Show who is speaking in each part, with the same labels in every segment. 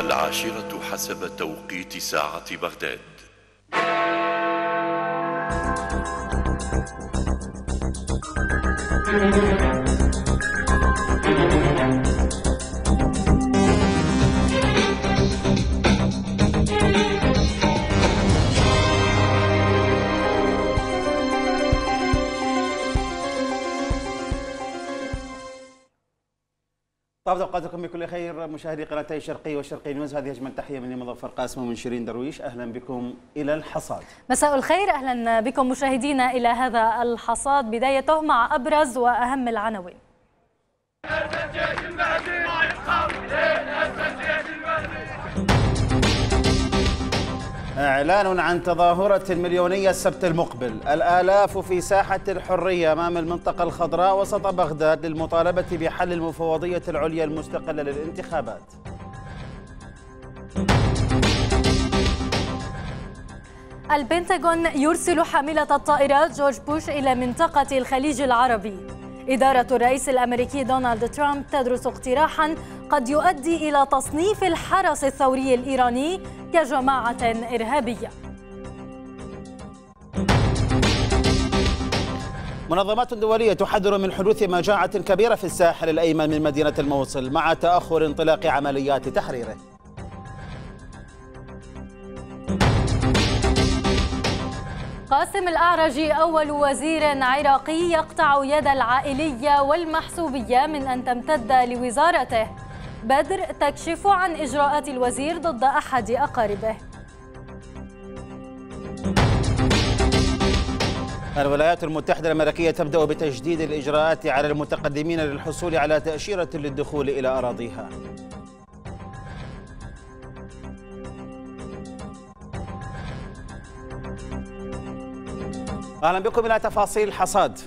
Speaker 1: العاشرة حسب توقيت ساعة بغداد
Speaker 2: Thank you.
Speaker 3: طابت اوقاتكم بكل خير مشاهدي قناتي الشرقي والشرقي نيوز هذه اجمل تحيه مني مظفر قاسم ومن شيرين درويش اهلا بكم الى الحصاد.
Speaker 4: مساء الخير اهلا بكم مشاهدينا الى هذا الحصاد بدايته مع ابرز واهم العناوين.
Speaker 3: إعلان عن تظاهرة مليونية السبت المقبل الآلاف في ساحة الحرية أمام المنطقة الخضراء وسط بغداد للمطالبة بحل المفوضية العليا المستقلة للانتخابات
Speaker 4: البنتاغون يرسل حاملة الطائرات جورج بوش إلى منطقة الخليج العربي إدارة الرئيس الأمريكي دونالد ترامب تدرس اقتراحا قد يؤدي إلى تصنيف الحرس الثوري الإيراني كجماعة إرهابية
Speaker 3: منظمات دولية تحذر من حدوث مجاعة كبيرة في الساحل الأيمن من مدينة الموصل مع تأخر انطلاق عمليات تحريره
Speaker 4: قاسم الأعرجي أول وزير عراقي يقطع يد العائلية والمحسوبية من أن تمتد لوزارته بدر تكشف عن إجراءات الوزير ضد أحد أقاربه
Speaker 3: الولايات المتحدة الأمريكية تبدأ بتجديد الإجراءات على المتقدمين للحصول على تأشيرة للدخول إلى أراضيها أهلا بكم إلى تفاصيل الحصاد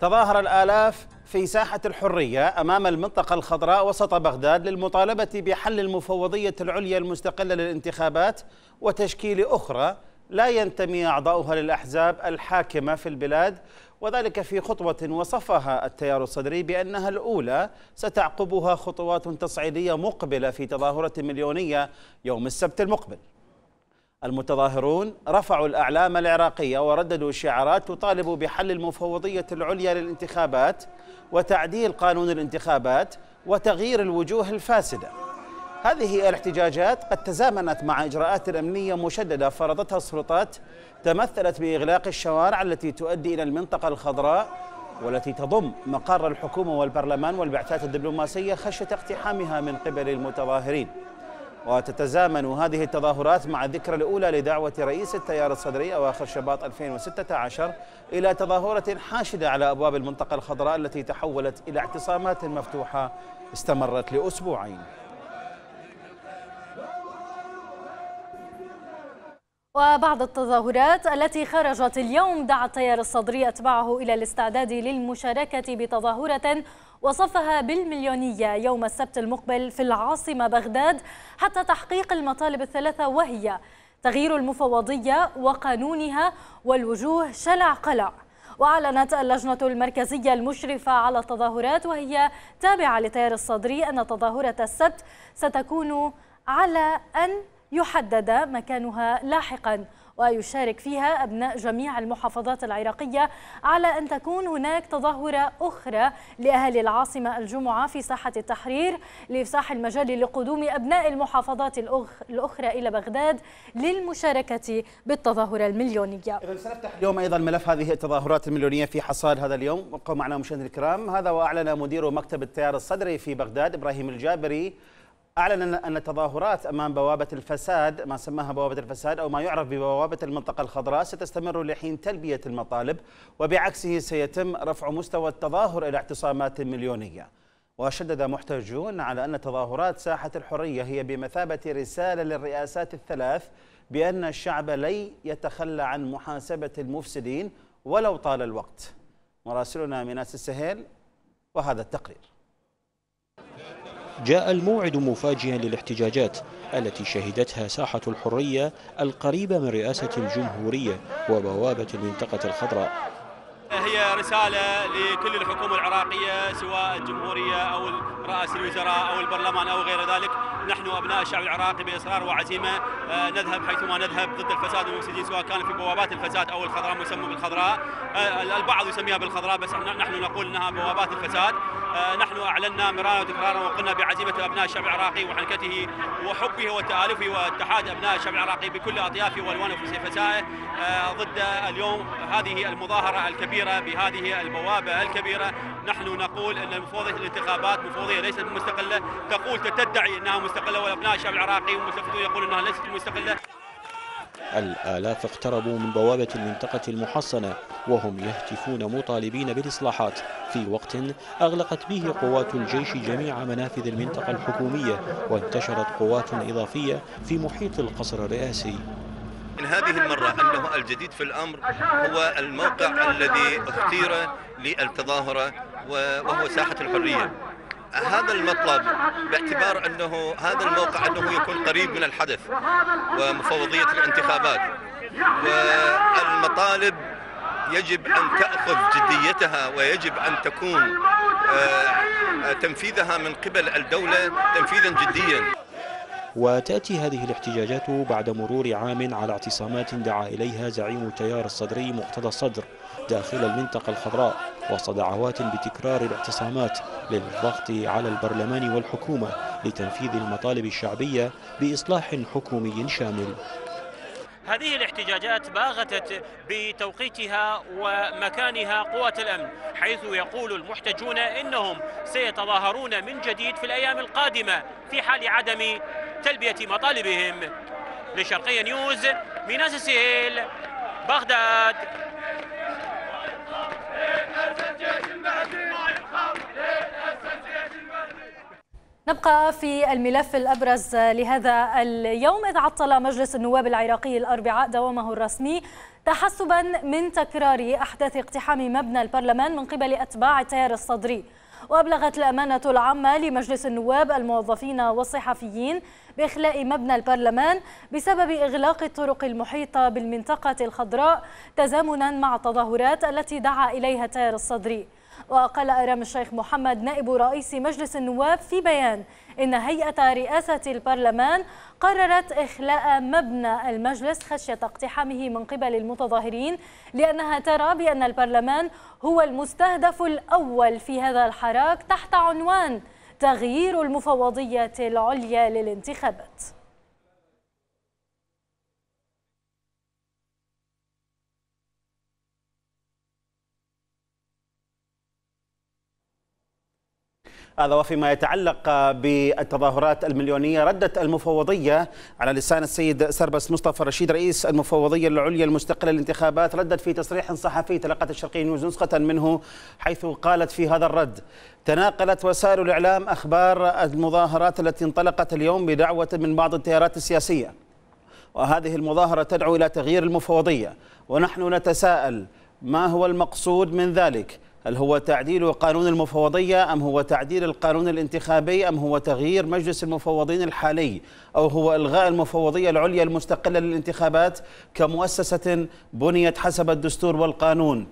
Speaker 3: تظاهر الآلاف في ساحة الحرية أمام المنطقة الخضراء وسط بغداد للمطالبة بحل المفوضية العليا المستقلة للانتخابات وتشكيل أخرى لا ينتمي أعضاؤها للأحزاب الحاكمة في البلاد وذلك في خطوة وصفها التيار الصدري بأنها الأولى ستعقبها خطوات تصعيدية مقبلة في تظاهرة مليونية يوم السبت المقبل المتظاهرون رفعوا الأعلام العراقية ورددوا شعارات تطالب بحل المفوضية العليا للانتخابات وتعديل قانون الانتخابات وتغيير الوجوه الفاسدة هذه الاحتجاجات قد تزامنت مع إجراءات أمنية مشددة فرضتها السلطات تمثلت بإغلاق الشوارع التي تؤدي إلى المنطقة الخضراء والتي تضم مقر الحكومة والبرلمان والبعثات الدبلوماسية خشية اقتحامها من قبل المتظاهرين وتتزامن هذه التظاهرات مع الذكرى الأولى لدعوة رئيس التيار الصدري أواخر شباط 2016 إلى تظاهرة حاشدة على أبواب المنطقة الخضراء التي تحولت إلى اعتصامات مفتوحة استمرت لأسبوعين
Speaker 4: وبعد التظاهرات التي خرجت اليوم دعا التيار الصدري أتباعه إلى الاستعداد للمشاركة بتظاهرة وصفها بالمليونية يوم السبت المقبل في العاصمة بغداد حتى تحقيق المطالب الثلاثة وهي تغيير المفوضية وقانونها والوجوه شلع قلع وأعلنت اللجنة المركزية المشرفة على التظاهرات وهي تابعة لتيار الصدري أن تظاهرة السبت ستكون على أن يحدد مكانها لاحقاً ويشارك فيها أبناء جميع المحافظات العراقية على أن تكون هناك تظاهرة أخرى لأهالي العاصمة الجمعة في ساحة التحرير لإفساح المجال لقدوم أبناء المحافظات الأخرى إلى بغداد للمشاركة بالتظاهرة المليونية إذا سنفتح
Speaker 3: اليوم أيضا ملف هذه التظاهرات المليونية في حصاد هذا اليوم وقوم معنا مشاهدينا الكرام هذا وأعلن مدير مكتب التيار الصدري في بغداد إبراهيم الجابري أعلن أن التظاهرات أمام بوابة الفساد ما سماها بوابة الفساد أو ما يعرف ببوابة المنطقة الخضراء ستستمر لحين تلبية المطالب وبعكسه سيتم رفع مستوى التظاهر إلى اعتصامات مليونية وشدد محتجون على أن تظاهرات ساحة الحرية هي بمثابة رسالة للرئاسات الثلاث بأن الشعب لن يتخلى عن محاسبة المفسدين ولو طال الوقت مراسلنا ميناس السهيل وهذا التقرير
Speaker 5: جاء الموعد مفاجئا للاحتجاجات التي شهدتها ساحة الحرية القريبة من رئاسة الجمهورية وبوابة المنطقة الخضراء
Speaker 6: هي رسالة لكل الحكومة العراقية سواء الجمهورية أو رئاسه الوزراء أو البرلمان أو غير ذلك نحن أبناء الشعب العراقي بإصرار وعزيمة آه، نذهب حيثما نذهب ضد الفساد والمفسدين سواء كان في بوابات الفساد أو الخضراء مسمى بالخضراء آه، البعض يسميها بالخضراء بس نحن نقول أنها بوابات الفساد آه، نحن أعلنا مرارا وتكرارا وقلنا بعزيمة أبناء الشعب العراقي وحنكته وحبه وتآلفه واتحاد أبناء الشعب العراقي بكل أطيافه وألوانه وفسائه ضد اليوم هذه المظاهرة الكبيرة بهذه البوابة الكبيرة نحن نقول ان مفوضيه الانتخابات مفوضيه ليست مستقله تقول تدعي انها مستقله وابناء الشعب العراقي والمستفتون يقول انها ليست مستقله
Speaker 5: الآلاف اقتربوا من بوابة المنطقة المحصنة وهم يهتفون مطالبين بالإصلاحات في وقت أغلقت به قوات الجيش جميع منافذ المنطقة الحكومية وانتشرت قوات إضافية في محيط القصر الرئاسي من هذه المرة أنه الجديد في الأمر هو الموقع الذي اختير للتظاهرة وهو ساحة الحرية هذا المطلب باعتبار أنه هذا الموقع أنه يكون قريب من الحدث ومفوضية الانتخابات والمطالب يجب أن تأخذ جديتها ويجب أن تكون آه، تنفيذها من قبل الدولة تنفيذا جديا وتأتي هذه الاحتجاجات بعد مرور عام على اعتصامات دعا إليها زعيم التيار الصدري مقتدى الصدر داخل المنطقة الخضراء وسط دعوات بتكرار الاعتصامات للضغط على البرلمان والحكومة لتنفيذ المطالب الشعبية بإصلاح حكومي شامل
Speaker 6: هذه الاحتجاجات باغتت بتوقيتها ومكانها قوة الأمن حيث يقول المحتجون إنهم سيتظاهرون من جديد في الأيام القادمة في حال عدم تلبية مطالبهم لشرقية نيوز ميناس السهيل بغداد
Speaker 4: نبقى في الملف الأبرز لهذا اليوم إذ عطل مجلس النواب العراقي الأربعاء دوامه الرسمي تحسبا من تكرار أحداث اقتحام مبنى البرلمان من قبل أتباع التيار الصدري وأبلغت الأمانة العامة لمجلس النواب الموظفين والصحفيين بإخلاء مبنى البرلمان بسبب إغلاق الطرق المحيطة بالمنطقة الخضراء تزامنا مع التظاهرات التي دعا إليها تيار الصدري وقال أرام الشيخ محمد نائب رئيس مجلس النواب في بيان إن هيئة رئاسة البرلمان قررت إخلاء مبنى المجلس خشية اقتحامه من قبل المتظاهرين لأنها ترى بأن البرلمان هو المستهدف الأول في هذا الحراك تحت عنوان تغيير المفوضية العليا للانتخابات
Speaker 3: هذا وفيما يتعلق بالتظاهرات المليونية ردت المفوضية على لسان السيد سربس مصطفى رشيد رئيس المفوضية العليا المستقلة للانتخابات ردت في تصريح صحفي تلقت الشرقية نيوز نسخة منه حيث قالت في هذا الرد تناقلت وسائل الإعلام أخبار المظاهرات التي انطلقت اليوم بدعوة من بعض التيارات السياسية وهذه المظاهرة تدعو إلى تغيير المفوضية ونحن نتساءل ما هو المقصود من ذلك هل هو تعديل قانون المفوضية أم هو تعديل القانون الانتخابي أم هو تغيير مجلس المفوضين الحالي أو هو إلغاء المفوضية العليا المستقلة للانتخابات كمؤسسة بنيت حسب الدستور والقانون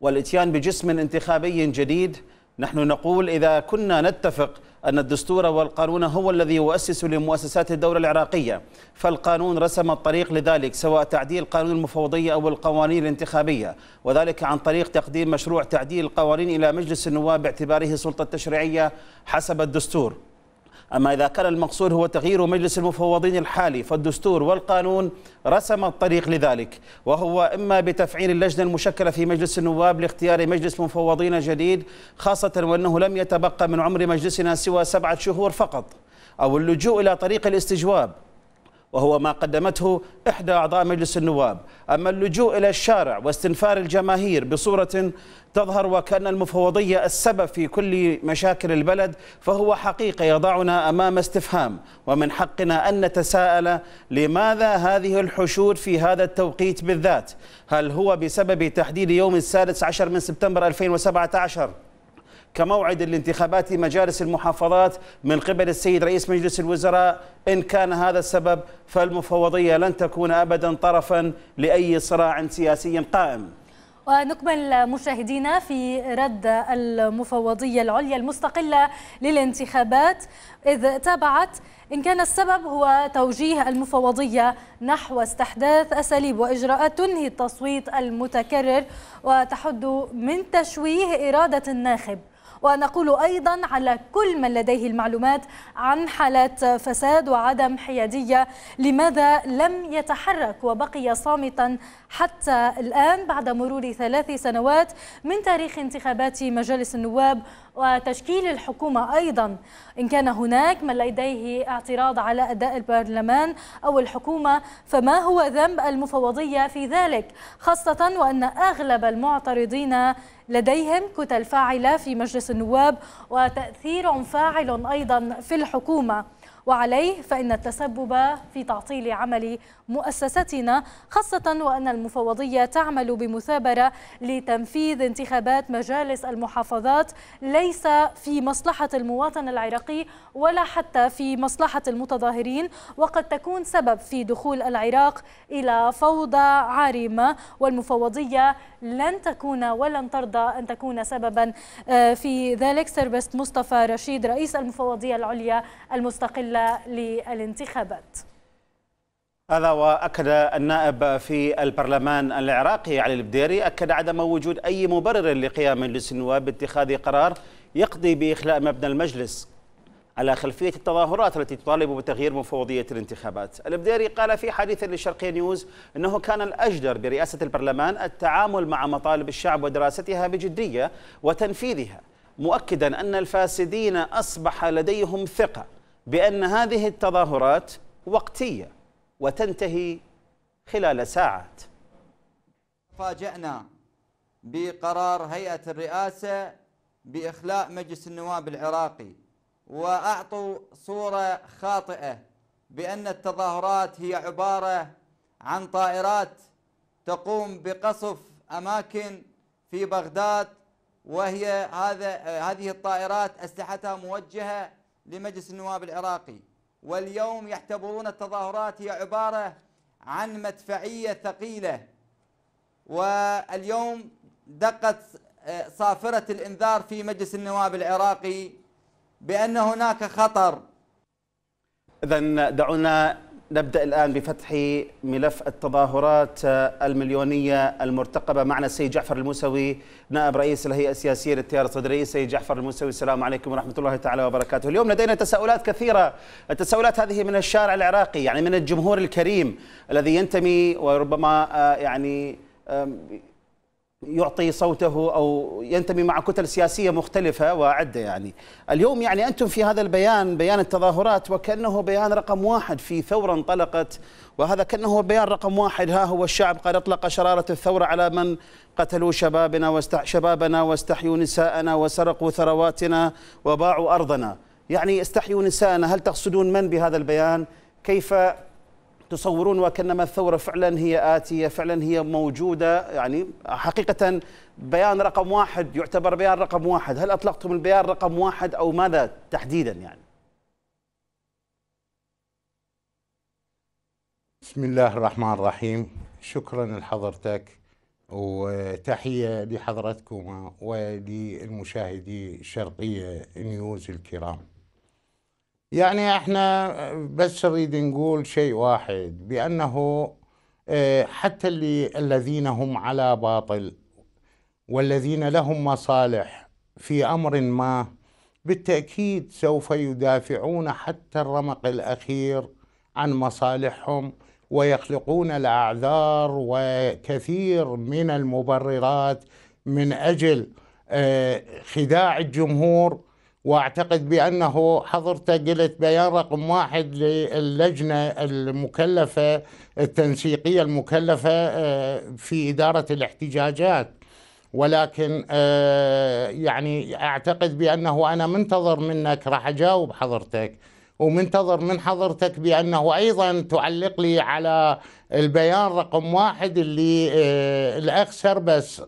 Speaker 3: والإتيان بجسم انتخابي جديد نحن نقول إذا كنا نتفق أن الدستور والقانون هو الذي يؤسس لمؤسسات الدولة العراقية فالقانون رسم الطريق لذلك سواء تعديل قانون المفوضية أو القوانين الانتخابية وذلك عن طريق تقديم مشروع تعديل القوانين إلى مجلس النواب باعتباره سلطة تشريعية حسب الدستور أما إذا كان المقصود هو تغيير مجلس المفوضين الحالي فالدستور والقانون رسم الطريق لذلك وهو إما بتفعيل اللجنة المشكلة في مجلس النواب لاختيار مجلس مفوضين جديد خاصة وأنه لم يتبقى من عمر مجلسنا سوى سبعة شهور فقط أو اللجوء إلى طريق الاستجواب وهو ما قدمته إحدى أعضاء مجلس النواب أما اللجوء إلى الشارع واستنفار الجماهير بصورة تظهر وكأن المفوضية السبب في كل مشاكل البلد فهو حقيقة يضعنا أمام استفهام ومن حقنا أن نتساءل لماذا هذه الحشود في هذا التوقيت بالذات هل هو بسبب تحديد يوم السادس عشر من سبتمبر 2017 كموعد الانتخابات مجالس المحافظات من قبل السيد رئيس مجلس الوزراء إن كان هذا السبب فالمفوضية لن تكون أبدا طرفا لأي صراع سياسي قائم
Speaker 4: ونكمل مشاهدينا في رد المفوضية العليا المستقلة للانتخابات إذ تابعت إن كان السبب هو توجيه المفوضية نحو استحداث أساليب وإجراءات تنهي التصويت المتكرر وتحد من تشويه إرادة الناخب ونقول أيضا على كل من لديه المعلومات عن حالات فساد وعدم حيادية لماذا لم يتحرك وبقي صامتا حتى الآن بعد مرور ثلاث سنوات من تاريخ انتخابات مجلس النواب وتشكيل الحكومة أيضا إن كان هناك من لديه اعتراض على أداء البرلمان أو الحكومة فما هو ذنب المفوضية في ذلك خاصة وأن أغلب المعترضين لديهم كتل فاعلة في مجلس النواب وتأثير فاعل أيضا في الحكومة وعليه فإن التسبب في تعطيل عمل مؤسستنا خاصة وأن المفوضية تعمل بمثابرة لتنفيذ انتخابات مجالس المحافظات ليس في مصلحة المواطن العراقي ولا حتى في مصلحة المتظاهرين وقد تكون سبب في دخول العراق إلى فوضى عارمة والمفوضية لن تكون ولن ترضى أن تكون سببا آه، في ذلك سربست مصطفى رشيد رئيس المفوضية العليا المستقلة المستقلة للانتخابات
Speaker 3: هذا واكد النائب في البرلمان العراقي علي البديري اكد عدم وجود اي مبرر لقيام مجلس النواب باتخاذ قرار يقضي باخلاء مبنى المجلس على خلفيه التظاهرات التي تطالب بتغيير مفوضيه الانتخابات. البديري قال في حديث للشرقيه نيوز انه كان الاجدر برئاسه البرلمان التعامل مع مطالب الشعب ودراستها بجديه وتنفيذها، مؤكدا ان الفاسدين اصبح لديهم ثقه بأن هذه التظاهرات وقتية وتنتهي خلال ساعات
Speaker 6: فاجأنا بقرار هيئة الرئاسة بإخلاء مجلس النواب العراقي وأعطوا صورة خاطئة بأن التظاهرات هي عبارة عن طائرات تقوم بقصف أماكن في بغداد وهي هذا هذه الطائرات أسلحتها موجهة لمجلس النواب العراقي واليوم يعتبرون التظاهرات هي عبارة عن مدفعية ثقيلة واليوم دقت آه، صافرة الإنذار في مجلس النواب العراقي بأن هناك خطر
Speaker 3: إذا دعونا نبدأ الآن بفتح ملف التظاهرات المليونية المرتقبة معنا السيد جعفر الموسوي نائب رئيس الهيئة السياسية للتيار الصدري السيد جعفر الموسوي السلام عليكم ورحمة الله تعالى وبركاته اليوم لدينا تساؤلات كثيرة التساؤلات هذه من الشارع العراقي يعني من الجمهور الكريم الذي ينتمي وربما آه، يعني يعطي صوته او ينتمي مع كتل سياسيه مختلفه وعده يعني. اليوم يعني انتم في هذا البيان بيان التظاهرات وكانه بيان رقم واحد في ثوره انطلقت وهذا كانه بيان رقم واحد ها هو الشعب قد اطلق شراره الثوره على من قتلوا شبابنا واستح شبابنا واستحيوا نساءنا وسرقوا ثرواتنا وباعوا ارضنا. يعني استحيوا نساءنا هل تقصدون من بهذا البيان؟ كيف تصورون وكأنما الثورة فعلا هي آتية فعلا هي موجودة يعني حقيقة بيان رقم واحد يعتبر بيان رقم واحد هل أطلقتم البيان رقم واحد أو ماذا تحديدا يعني
Speaker 7: بسم الله الرحمن الرحيم شكرا لحضرتك وتحية لحضرتكما وللمشاهدي شرقية نيوز الكرام يعني احنا بس نريد نقول شيء واحد بانه آه، حتى اللي الذين هم على باطل والذين لهم مصالح في امر ما بالتاكيد سوف يدافعون حتى الرمق الاخير عن مصالحهم ويخلقون الاعذار وكثير من المبررات من اجل آه، خداع الجمهور واعتقد بانه حضرتك قلت بيان رقم واحد للجنه المكلفه التنسيقيه المكلفه آه، في اداره الاحتجاجات ولكن آه، يعني اعتقد بانه انا منتظر منك راح اجاوب حضرتك ومنتظر من حضرتك بانه ايضا تعلق لي على البيان رقم واحد اللي آه، الاخ سربس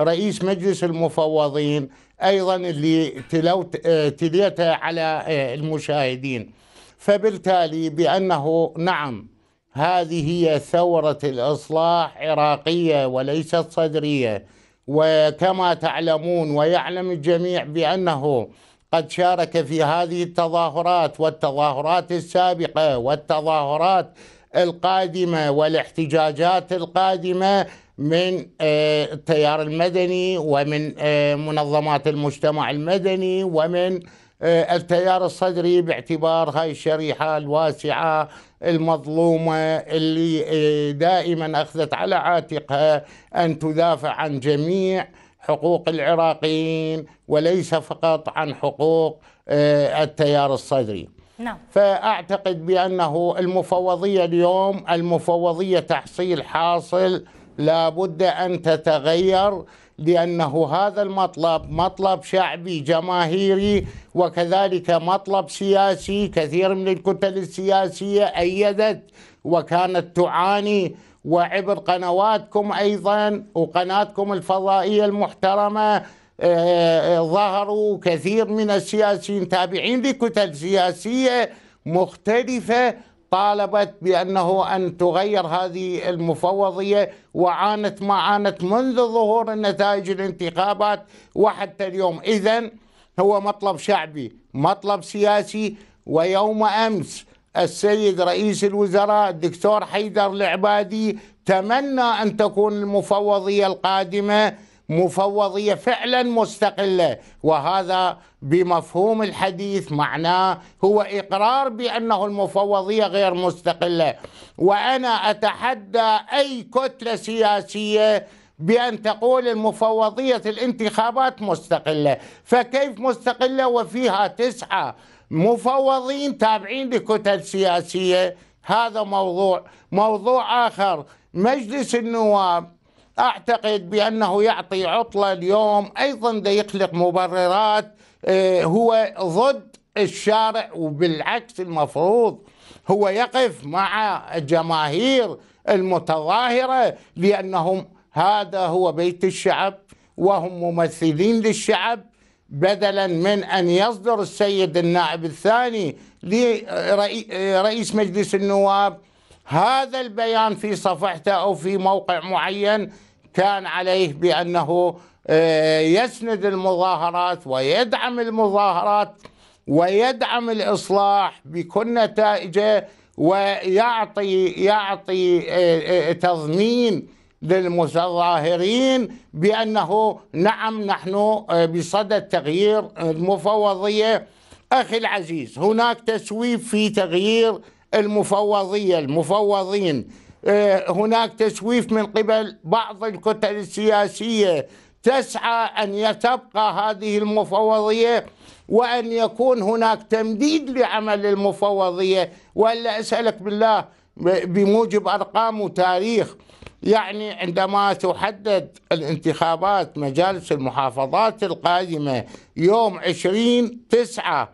Speaker 7: رئيس مجلس المفوضين ايضا اللي تلوت آه، تليتها على آه، المشاهدين فبالتالي بانه نعم هذه هي ثوره الاصلاح عراقيه وليست صدريه وكما تعلمون ويعلم الجميع بانه قد شارك في هذه التظاهرات والتظاهرات السابقه والتظاهرات القادمه والاحتجاجات القادمه من آه، التيار المدني ومن آه، منظمات المجتمع المدني ومن آه، التيار الصدري باعتبار هاي الشريحة الواسعة المظلومة اللي دائما أخذت على عاتقها أن تدافع عن جميع حقوق العراقيين وليس فقط عن حقوق التيار الصدري نعم. فأعتقد بأنه المفوضية اليوم المفوضية تحصيل حاصل لابد أن تتغير لأنه هذا المطلب مطلب شعبي جماهيري وكذلك مطلب سياسي كثير من الكتل السياسية أيدت وكانت تعاني وعبر قنواتكم أيضا وقناتكم الفضائية المحترمة آه، آه، ظهروا كثير من السياسيين تابعين لكتل سياسية مختلفة طالبت بأنه أن تغير هذه المفوضية وعانت ما عانت منذ ظهور النتائج الانتخابات وحتى اليوم إذا هو مطلب شعبي مطلب سياسي ويوم أمس السيد رئيس الوزراء الدكتور حيدر العبادي تمنى أن تكون المفوضية القادمة مفوضيه فعلا مستقله وهذا بمفهوم الحديث معناه هو اقرار بانه المفوضيه غير مستقله وانا اتحدى اي كتله سياسيه بأن تقول المفوضية الانتخابات مستقلة فكيف مستقلة وفيها تسعة مفوضين تابعين لكتل سياسية هذا موضوع موضوع آخر مجلس النواب أعتقد بأنه يعطي عطلة اليوم أيضا يخلق مبررات آه، هو ضد الشارع وبالعكس المفروض هو يقف مع الجماهير المتظاهرة لأنهم هذا هو بيت الشعب وهم ممثلين للشعب بدلا من أن يصدر السيد النائب الثاني لرئيس آه، مجلس النواب هذا البيان في صفحته أو في موقع معين كان عليه بأنه آه، يسند المظاهرات ويدعم المظاهرات ويدعم الإصلاح بكل نتائجه ويعطي يعطي آه، آه، تضمين للمتظاهرين بأنه نعم نحن بصدد تغيير المفوضية أخي العزيز هناك تسويف في تغيير المفوضية المفوضين آه، هناك تسويف من قبل بعض الكتل السياسيه تسعى ان تبقى هذه المفوضيه وان يكون هناك تمديد لعمل المفوضيه والا اسالك بالله بموجب ارقام وتاريخ يعني عندما تحدد الانتخابات مجالس المحافظات القادمة يوم 20 تسعة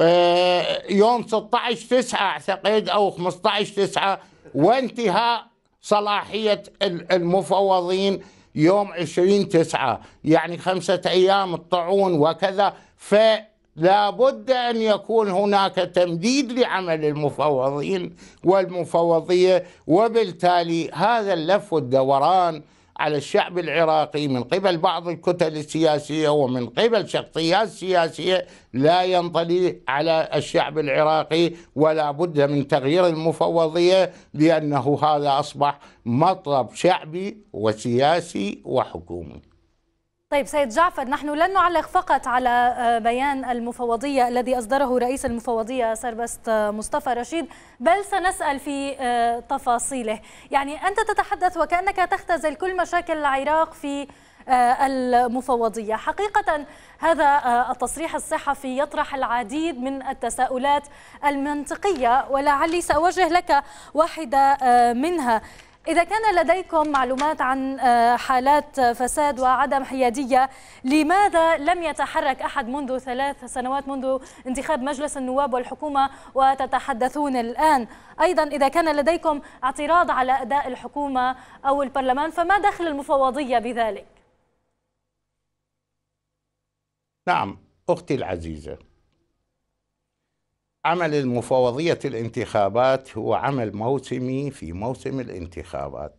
Speaker 7: آه، يوم 16 تسعة أعتقد أو 15 تسعة وانتهاء صلاحية المفوضين يوم 20 تسعة يعني خمسة أيام الطعون وكذا فلا بد أن يكون هناك تمديد لعمل المفوضين والمفوضية وبالتالي هذا اللف والدوران على الشعب العراقي من قبل بعض الكتل السياسية ومن قبل شخصيات سياسية لا ينطلي على الشعب العراقي ولا بد من تغيير المفوضية لأنه هذا أصبح مطلب شعبي وسياسي وحكومي
Speaker 4: طيب سيد جعفر نحن لن نعلق فقط على آه، بيان المفوضية الذي أصدره رئيس المفوضية سربست آه، مصطفى رشيد بل سنسأل في آه، تفاصيله يعني أنت تتحدث وكأنك تختزل كل مشاكل العراق في المفوضية حقيقة هذا التصريح الصحفي يطرح العديد من التساؤلات المنطقية ولعلي سأوجه لك واحدة منها إذا كان لديكم معلومات عن آه، حالات فساد وعدم حيادية لماذا لم يتحرك أحد منذ ثلاث سنوات منذ انتخاب مجلس النواب والحكومة وتتحدثون الآن أيضا إذا كان لديكم اعتراض على أداء الحكومة أو البرلمان فما دخل المفوضية بذلك؟
Speaker 7: نعم أختي العزيزة عمل المفوضية الانتخابات هو عمل موسمي في موسم الانتخابات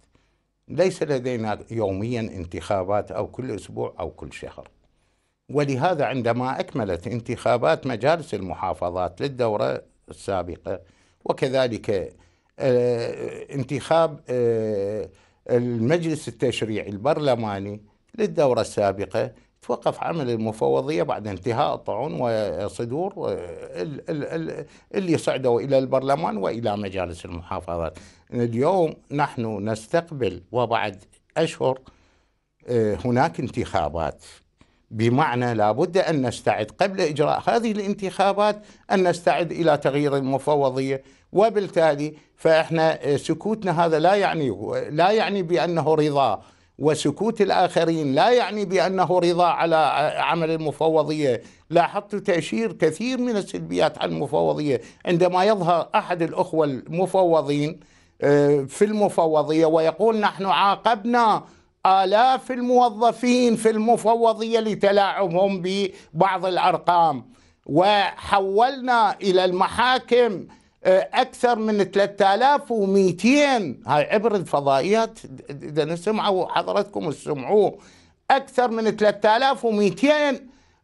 Speaker 7: ليس لدينا يوميا انتخابات أو كل أسبوع أو كل شهر ولهذا عندما أكملت انتخابات مجالس المحافظات للدورة السابقة وكذلك آه، انتخاب آه، المجلس التشريعي البرلماني للدورة السابقة توقف عمل المفوضية بعد انتهاء الطعون وصدور آه، اللي صعدوا إلى البرلمان وإلى مجالس المحافظات اليوم نحن نستقبل وبعد أشهر آه، هناك انتخابات بمعنى لابد أن نستعد قبل إجراء هذه الانتخابات أن نستعد إلى تغيير المفوضية وبالتالي فإحنا آه، سكوتنا هذا لا يعني لا يعني بأنه رضا وسكوت الآخرين لا يعني بأنه رضا على عمل المفوضية لاحظت تأشير كثير من السلبيات على المفوضية عندما يظهر أحد الأخوة المفوضين آه، في المفوضية ويقول نحن عاقبنا آلاف الموظفين في المفوضية لتلاعبهم ببعض الأرقام وحولنا إلى المحاكم آه، اكثر من 3200 هاي عبر الفضائيات اذا سمعوا حضرتكم تسمعوه اكثر من 3200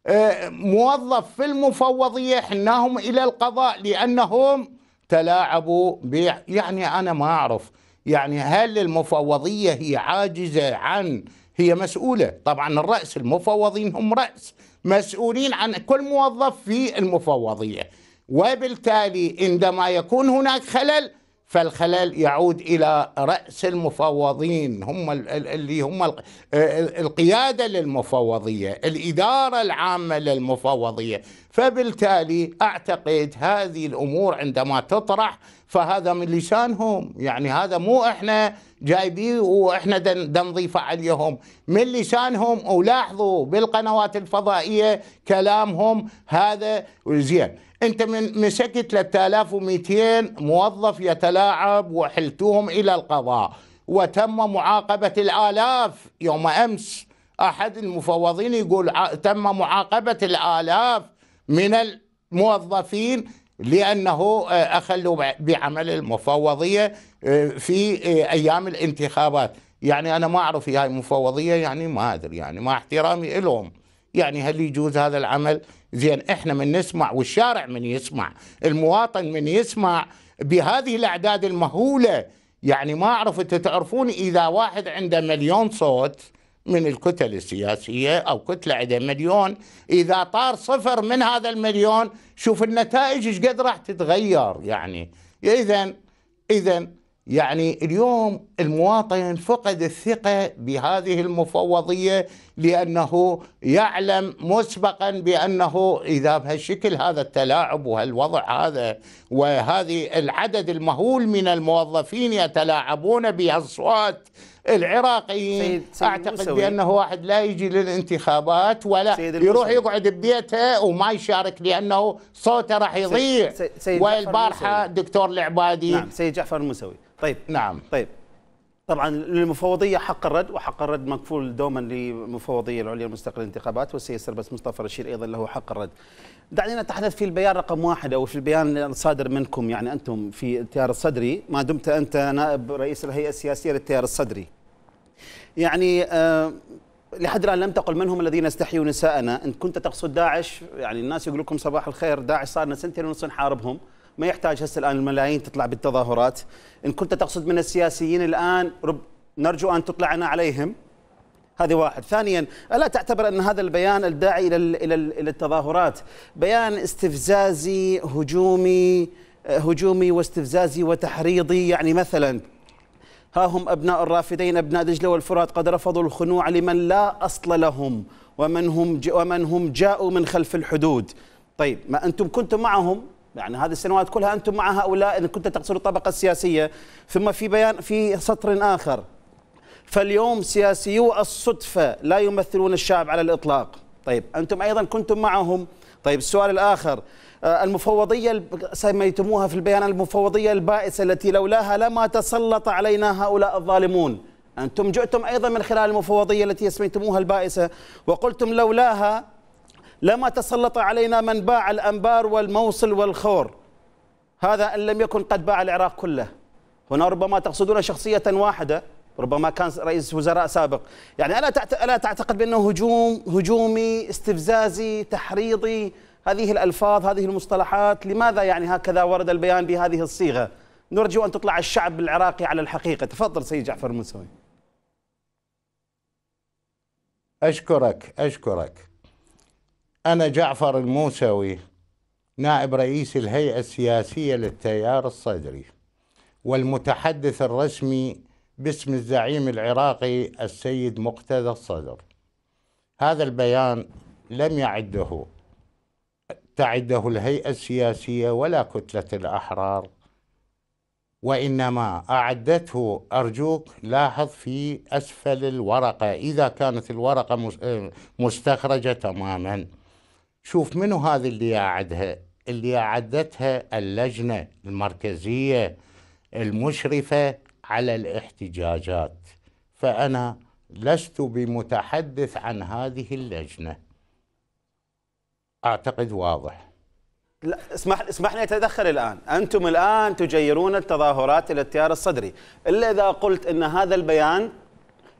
Speaker 7: آه، موظف في المفوضيه حناهم الى القضاء لانهم تلاعبوا بيع يعني انا ما اعرف يعني هل المفوضيه هي عاجزه عن هي مسؤوله طبعا الراس المفوضين هم راس مسؤولين عن كل موظف في المفوضيه وبالتالي عندما يكون هناك خلل فالخلل يعود الى راس المفوضين هم اللي هم القياده للمفوضيه، الاداره العامه للمفوضيه، فبالتالي اعتقد هذه الامور عندما تطرح فهذا من لسانهم، يعني هذا مو احنا جايبيه واحنا نضيفه عليهم، من لسانهم ولاحظوا بالقنوات الفضائيه كلامهم هذا زين. انت من مسكت 3200 موظف يتلاعب وحلتوهم الى القضاء وتم معاقبه الالاف يوم امس احد المفوضين يقول تم معاقبه الالاف من الموظفين لانه آه، اخلوا بعمل المفوضيه آه، في آه، ايام الانتخابات يعني انا ما اعرف هاي المفوضيه يعني ما ادري يعني مع احترامي لهم يعني هل يجوز هذا العمل زين احنا من نسمع والشارع من يسمع المواطن من يسمع بهذه الاعداد المهوله يعني ما اعرف انت تعرفون اذا واحد عنده مليون صوت من الكتل السياسيه او كتله عندها مليون اذا طار صفر من هذا المليون شوف النتائج ايش قد راح تتغير يعني اذا اذا يعني اليوم المواطن فقد الثقة بهذه المفوضية لأنه يعلم مسبقا بأنه إذا بهالشكل هذا التلاعب وهالوضع هذا وهذه العدد المهول من الموظفين يتلاعبون بأصوات العراقيين سيد اعتقد بانه واحد لا يجي للانتخابات ولا يروح يقعد ببيته وما يشارك لانه صوته راح يضيع سيد والبارحه
Speaker 3: دكتور العبادي نعم سيد جعفر الموسوي طيب نعم طيب طبعا للمفوضيه حق الرد وحق الرد مكفول دوما للمفوضيه العليا المستقله للانتخابات والسيد سربس مصطفى رشيد ايضا له حق الرد. دعني نتحدث في البيان رقم واحد او في البيان الصادر منكم يعني انتم في التيار الصدري ما دمت انت نائب رئيس الهيئه السياسيه للتيار الصدري. يعني آه لحد الان لم تقل من هم الذين استحيوا نساءنا ان كنت تقصد داعش يعني الناس يقول لكم صباح الخير داعش صار لنا سنتين ونص نحاربهم ما يحتاج هسه الان الملايين تطلع بالتظاهرات ان كنت تقصد من السياسيين الان رب نرجو ان تطلعنا عليهم هذه واحد ثانيا الا تعتبر ان هذا البيان الداعي الى الى الى التظاهرات بيان استفزازي هجومي هجومي واستفزازي وتحريضي يعني مثلا ها هم ابناء الرافدين ابناء دجله والفرات قد رفضوا الخنوع لمن لا اصل لهم ومن هم ومن هم جاءوا من خلف الحدود طيب ما انتم كنتم معهم يعني هذه السنوات كلها انتم مع هؤلاء ان كنت تقصدوا الطبقه السياسيه ثم في بيان في سطر اخر فاليوم سياسيو الصدفه لا يمثلون الشعب على الاطلاق طيب انتم ايضا كنتم معهم طيب السؤال الاخر آه، المفوضيه سميتموها في البيان المفوضيه البائسه التي لولاها لما تسلط علينا هؤلاء الظالمون انتم جئتم ايضا من خلال المفوضيه التي سميتموها البائسه وقلتم لولاها لما تسلط علينا من باع الأنبار والموصل والخور هذا إن لم يكن قد باع العراق كله هنا ربما تقصدون شخصية واحدة ربما كان رئيس وزراء سابق يعني ألا ألا تعتقد بأنه هجوم هجومي استفزازي تحريضي هذه الألفاظ هذه المصطلحات لماذا يعني هكذا ورد البيان بهذه الصيغة نرجو أن تطلع الشعب العراقي على الحقيقة تفضل سيد جعفر المنسوي
Speaker 7: أشكرك أشكرك أنا جعفر الموسوي نائب رئيس الهيئة السياسية للتيار الصدري والمتحدث الرسمي باسم الزعيم العراقي السيد مقتدى الصدر هذا البيان لم يعده تعده الهيئة السياسية ولا كتلة الأحرار وإنما أعدته أرجوك لاحظ في أسفل الورقة إذا كانت الورقة مستخرجة تماماً شوف منو هذه اللي يعدها اللي أعدتها اللجنة المركزية المشرفة على الاحتجاجات فأنا لست بمتحدث عن هذه اللجنة أعتقد واضح
Speaker 3: لا اسمح اسمح لي اتدخل الان، انتم الان تجيرون التظاهرات الى التيار الصدري، الا اذا قلت ان هذا البيان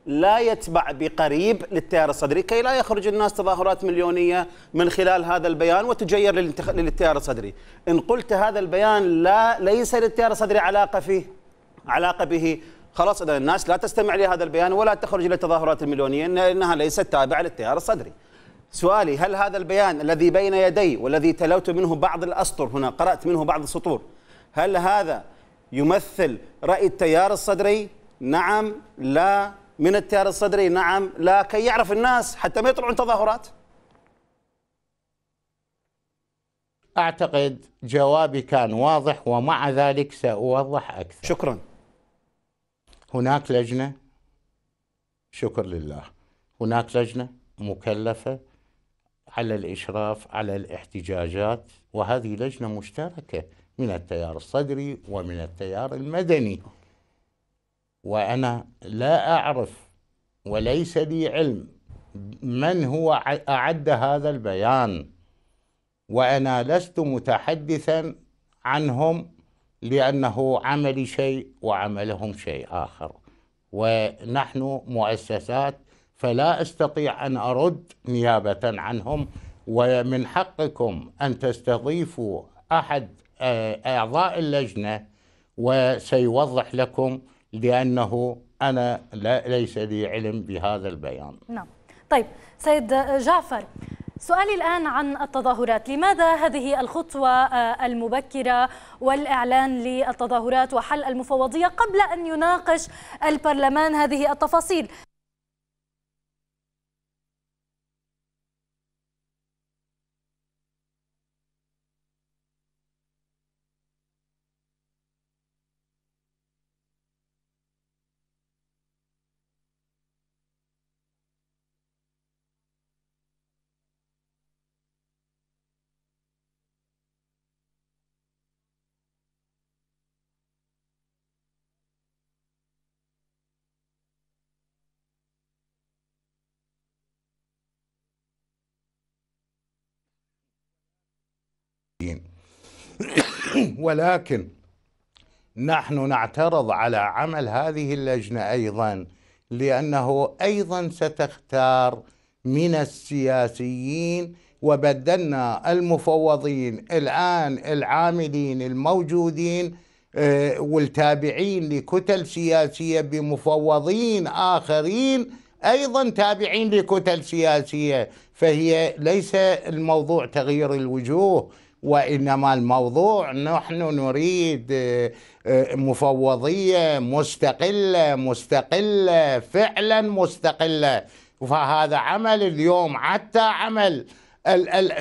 Speaker 3: لا يتبع بقريب للتيار الصدري كي لا يخرج الناس تظاهرات مليونية من خلال هذا البيان وتجير للتيار الصدري إن قلت هذا البيان لا ليس للتيار الصدري علاقة فيه علاقة به خلاص إذا الناس لا تستمع لهذا البيان ولا تخرج للتظاهرات المليونية لأنها ليست تابعة للتيار الصدري سؤالي هل هذا البيان الذي بين يدي والذي تلوت منه بعض الأسطر هنا قرأت منه بعض السطور هل هذا يمثل رأي التيار الصدري؟ نعم لا من التيار الصدري نعم لا كي يعرف الناس حتى ما يطلعون تظاهرات
Speaker 7: أعتقد جوابي كان واضح ومع ذلك سأوضح أكثر شكرا هناك لجنة شكر لله هناك لجنة مكلفة على الإشراف على الاحتجاجات وهذه لجنة مشتركة من التيار الصدري ومن التيار المدني وأنا لا أعرف وليس لي علم من هو أعد هذا البيان وأنا لست متحدثا عنهم لأنه عملي شيء وعملهم شيء آخر ونحن مؤسسات فلا استطيع ان ارد نيابه عنهم ومن حقكم ان تستضيفوا احد آه، اعضاء اللجنه وسيوضح لكم لأنه أنا لا ليس لي علم بهذا البيان
Speaker 4: نعم طيب سيد جعفر سؤالي الآن عن التظاهرات لماذا هذه الخطوة آه، المبكرة والإعلان للتظاهرات وحل المفوضية قبل أن يناقش البرلمان هذه التفاصيل
Speaker 7: الدين ولكن نحن نعترض على عمل هذه اللجنه ايضا لانه ايضا ستختار من السياسيين وبدلنا المفوضين الان العاملين الموجودين آه، والتابعين لكتل سياسيه بمفوضين اخرين ايضا تابعين لكتل سياسيه فهي ليس الموضوع تغيير الوجوه وانما الموضوع نحن نريد آه، آه، مفوضيه مستقله مستقله فعلا مستقله فهذا عمل اليوم حتى عمل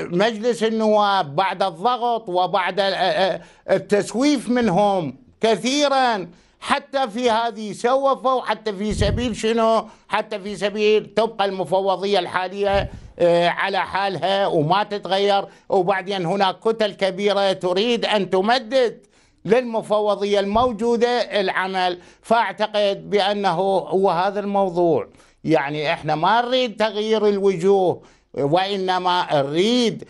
Speaker 7: مجلس النواب بعد الضغط وبعد آه، التسويف منهم كثيرا حتى في هذه سوفوا حتى في سبيل شنو حتى في سبيل تبقى المفوضية الحالية آه، على حالها وما تتغير وبعدين هناك كتل كبيرة تريد أن تمدد للمفوضية الموجودة العمل فأعتقد بأنه هو هذا الموضوع يعني إحنا ما نريد تغيير الوجوه وإنما نريد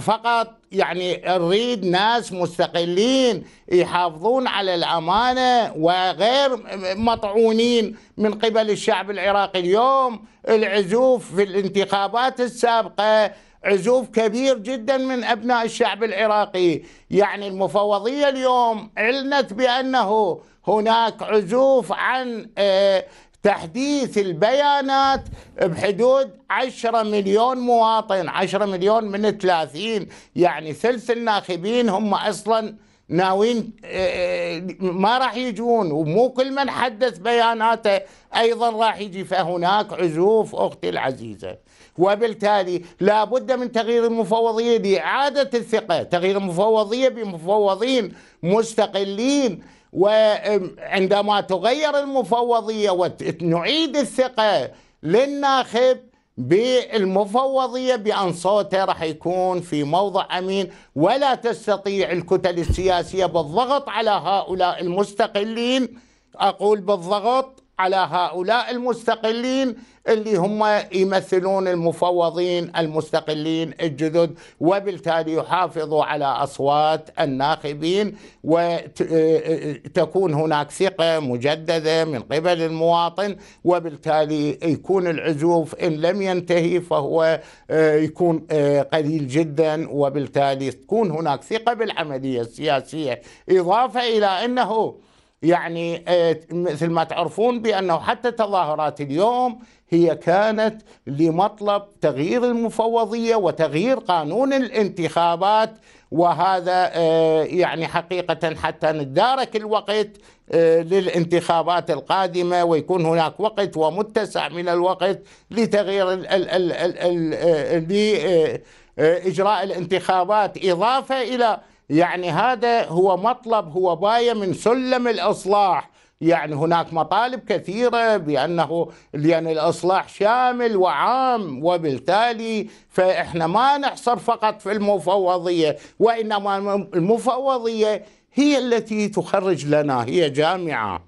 Speaker 7: فقط يعني نريد ناس مستقلين يحافظون على الامانه وغير مطعونين من قبل الشعب العراقي اليوم العزوف في الانتخابات السابقه عزوف كبير جدا من ابناء الشعب العراقي يعني المفوضيه اليوم علنت بانه هناك عزوف عن آه، تحديث البيانات بحدود 10 مليون مواطن 10 مليون من 30 يعني ثلث الناخبين هم أصلا ناويين آه، آه، ما راح يجون ومو كل من حدث بياناته أيضا راح يجي فهناك عزوف أختي العزيزة وبالتالي لابد من تغيير المفوضية لإعادة الثقة تغيير المفوضية بمفوضين مستقلين وعندما تغير المفوضية ونعيد الثقة للناخب بالمفوضية بأن صوته راح يكون في موضع أمين ولا تستطيع الكتل السياسية بالضغط على هؤلاء المستقلين أقول بالضغط على هؤلاء المستقلين اللي هم يمثلون المفوضين المستقلين الجدد وبالتالي يحافظوا على اصوات الناخبين وتكون هناك ثقه مجدده من قبل المواطن وبالتالي يكون العزوف ان لم ينتهي فهو آه، يكون آه، قليل جدا وبالتالي تكون هناك ثقه بالعمليه السياسيه اضافه الى انه يعني آه، مثل ما تعرفون بأنه حتى تظاهرات اليوم هي كانت لمطلب تغيير المفوضية وتغيير قانون الانتخابات وهذا آه، يعني حقيقة حتى ندارك الوقت آه، للانتخابات القادمة ويكون هناك وقت ومتسع من الوقت لتغيير ال ال ال ال ال ال إجراء الانتخابات إضافة إلى يعني هذا هو مطلب هو باية من سلم الإصلاح يعني هناك مطالب كثيرة بأنه لأن يعني الإصلاح شامل وعام وبالتالي فإحنا ما نحصر فقط في المفوضية وإنما المفوضية هي التي تخرج لنا هي جامعة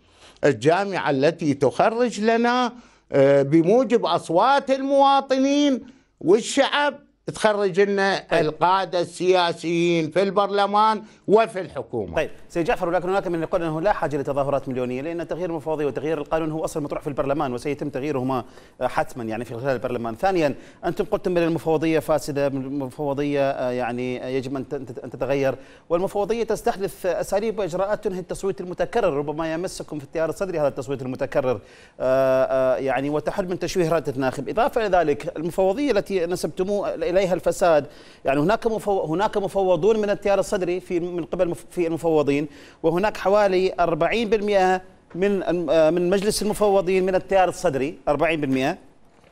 Speaker 7: الجامعة التي تخرج لنا آه، بموجب أصوات المواطنين والشعب تخرج لنا طيب.
Speaker 3: القاده السياسيين في البرلمان وفي الحكومه. طيب سيد جعفر ولكن هناك من يقول انه لا حاجه لتظاهرات مليونيه لان تغيير المفوضيه وتغيير القانون هو اصلا مطروح في البرلمان وسيتم تغييرهما آه، حتما يعني في خلال البرلمان. ثانيا انتم قلتم بأن المفوضيه فاسده المفوضيه آه، يعني يجب ان تتغير والمفوضيه تستحدث اساليب واجراءات تنهي التصويت المتكرر ربما يمسكم في التيار الصدري هذا التصويت المتكرر آه، يعني وتحد من تشويه رادة الناخب، اضافه الى ذلك المفوضيه التي نسبتموها الى عليها الفساد يعني هناك هناك مفوضون من التيار الصدري في من قبل في المفوضين وهناك حوالي 40% من آه، من مجلس المفوضين من التيار الصدري 40%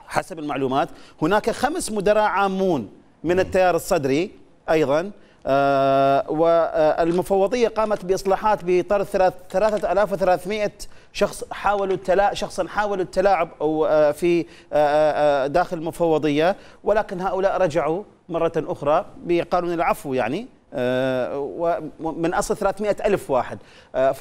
Speaker 3: حسب المعلومات هناك خمس مدراء عامون من التيار الصدري ايضا آه، والمفوضية قامت بإصلاحات بطرد 3300 شخص حاولوا التلا شخصا حاولوا التلاعب أو آه، في آه، داخل المفوضية ولكن هؤلاء رجعوا مرة أخرى بقانون العفو يعني ومن أصل 300 ألف واحد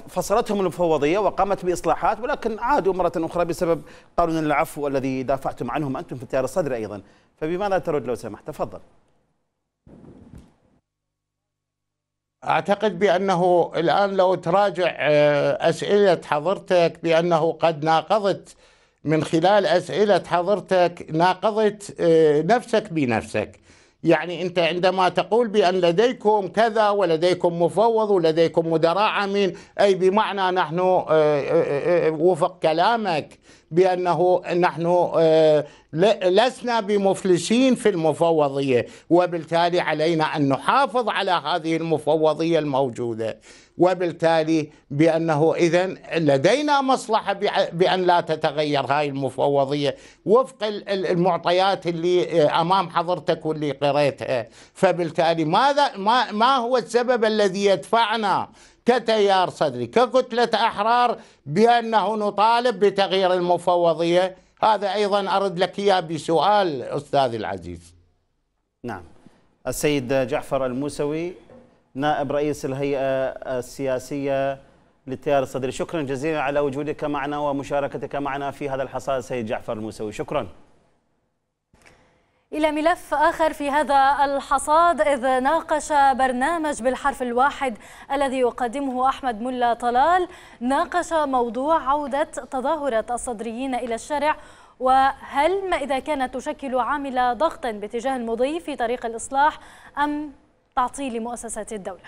Speaker 3: فصلتهم المفوضية وقامت بإصلاحات ولكن عادوا مرة أخرى بسبب قانون العفو الذي دافعتم عنهم أنتم في التيار الصدري أيضا فبماذا ترد لو سمحت تفضل اعتقد بانه الان لو تراجع
Speaker 7: آه، اسئله حضرتك بانه قد ناقضت من خلال اسئله حضرتك ناقضت آه، نفسك بنفسك يعني انت عندما تقول بان لديكم كذا ولديكم مفوض ولديكم مدراء عامين اي بمعنى نحن آه، آه، آه، وفق كلامك بانه نحن لسنا بمفلسين في المفوضيه وبالتالي علينا ان نحافظ على هذه المفوضيه الموجوده وبالتالي بأنه إذا لدينا مصلحة بأن لا تتغير هاي المفوضية وفق المعطيات اللي آه، أمام حضرتك واللي قريتها فبالتالي ماذا ما, ما هو السبب الذي يدفعنا كتيار صدري ككتلة أحرار بأنه نطالب بتغيير المفوضية هذا
Speaker 3: أيضا أرد لك إياه بسؤال أستاذي العزيز نعم السيد جعفر الموسوي نائب رئيس الهيئة السياسية للتيار الصدري شكرا جزيلا على وجودك معنا ومشاركتك معنا في هذا الحصاد سيد جعفر الموسوي شكرا
Speaker 4: إلى ملف آخر في هذا الحصاد إذ ناقش برنامج بالحرف الواحد الذي يقدمه أحمد ملا طلال ناقش موضوع عودة تظاهرة الصدريين إلى الشارع وهل ما إذا كانت تشكل عامل ضغط باتجاه المضي في طريق الإصلاح أم تعطيل مؤسسات الدولة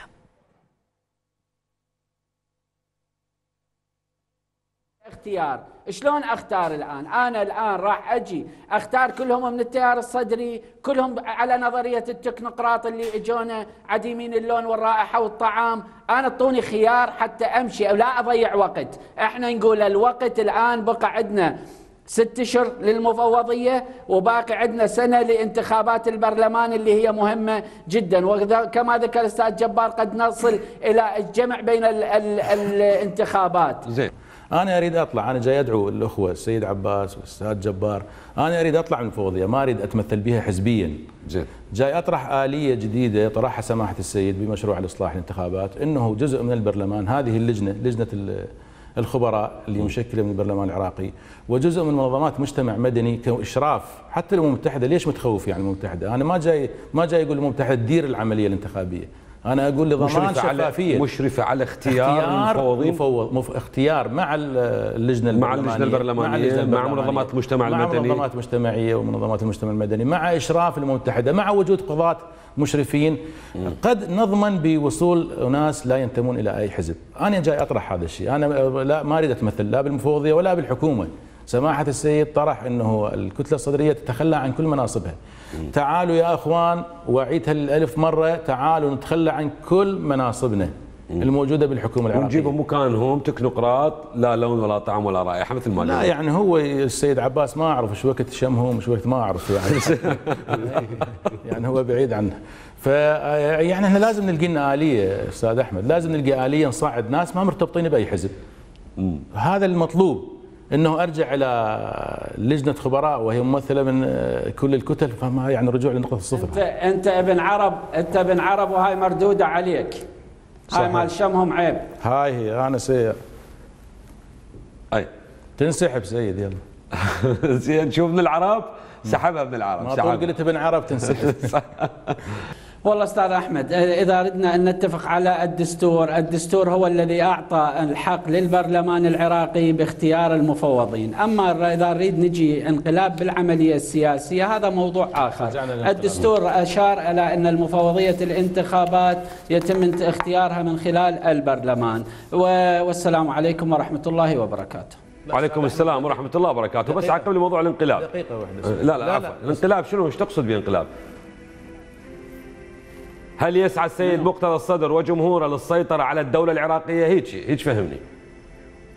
Speaker 6: اختيار شلون اختار الان انا الان راح اجي اختار كلهم من التيار الصدري كلهم على نظريه التكنقراط اللي اجونا عديمين اللون والرائحه والطعام انا اعطوني خيار حتى امشي او لا اضيع وقت احنا نقول الوقت الان بقى عندنا ست اشهر للمفوضيه وباقي عندنا سنه لانتخابات البرلمان اللي هي مهمه جدا وكما ذكر الاستاذ جبار قد نصل الى الجمع بين ال ال الانتخابات.
Speaker 8: زين انا اريد اطلع انا جاي ادعو الاخوه السيد عباس والاستاذ جبار انا اريد اطلع من المفوضيه ما اريد اتمثل بها حزبيا. زين جاي اطرح اليه جديده طرحها سماحه السيد بمشروع الاصلاح الانتخابات انه جزء من البرلمان هذه اللجنه لجنه الخبراء اللي مشكله من البرلمان العراقي وجزء من منظمات مجتمع مدني كاشراف حتى الامم المتحده ليش متخوف يعني الامم المتحده؟ انا ما جاي ما جاي اقول الامم المتحده تدير العمليه الانتخابيه انا اقول لضمان شفافيه مشرفه على اختيار, اختيار المفوضين مفوض مف... اختيار مع اللجنه البرلمانيه مع اللجنه البرلمانيه مع, اللجنة البرلمانية مع منظمات المجتمع المدني مع منظمات مجتمعيه ومنظمات المجتمع المدني مع اشراف الامم المتحده مع وجود قضاه مشرفين قد نضمن بوصول أناس لا ينتمون إلى أي حزب أنا جاي أطرح هذا الشيء أنا لا ما أريد أتمثل لا بالمفوضية ولا بالحكومة سماحة السيد طرح أنه الكتلة الصدرية تتخلى عن كل مناصبها تعالوا يا أخوان وأعيدها للألف مرة تعالوا نتخلى عن كل مناصبنا الموجوده بالحكومه العراقيه ونجيبهم مكانهم تكنقراط لا لون ولا طعم ولا رائحه مثل ما لا يعني هو السيد عباس ما اعرف شو وقت شمهم شو وقت ما اعرف يعني يعني هو بعيد عنه فيعني احنا لازم نلقي لنا اليه استاذ احمد لازم نلقي اليه نصعد ناس ما مرتبطين باي حزب هذا المطلوب انه ارجع الى لجنه خبراء وهي ممثله من كل الكتل فما يعني رجوع لنقطه الصفر
Speaker 6: انت انت ابن عرب انت ابن عرب وهاي مردوده عليك هاي مال شمهم عيب
Speaker 8: هاي هي انا سيء اي تنسحب سيد يلا زين
Speaker 6: شوف من العرب سحبها من العرب ما قلت ابن عرب تنسحب والله استاذ احمد اذا اردنا ان نتفق على الدستور، الدستور هو الذي اعطى الحق للبرلمان العراقي باختيار المفوضين، اما اذا نريد نجي انقلاب بالعمليه السياسيه هذا موضوع اخر. الدستور اشار الى ان المفوضيه الانتخابات يتم اختيارها من خلال البرلمان، والسلام عليكم ورحمه الله وبركاته.
Speaker 8: وعليكم السلام ورحمه الله وبركاته، بس قبل موضوع الانقلاب. دقيقه واحده. لا لا, لا, لا, لا الانقلاب شنو ايش تقصد بانقلاب؟ هل يسعى السيد نعم. مقتدى الصدر وجمهوره للسيطرة على الدولة العراقية هيك هيك فهمني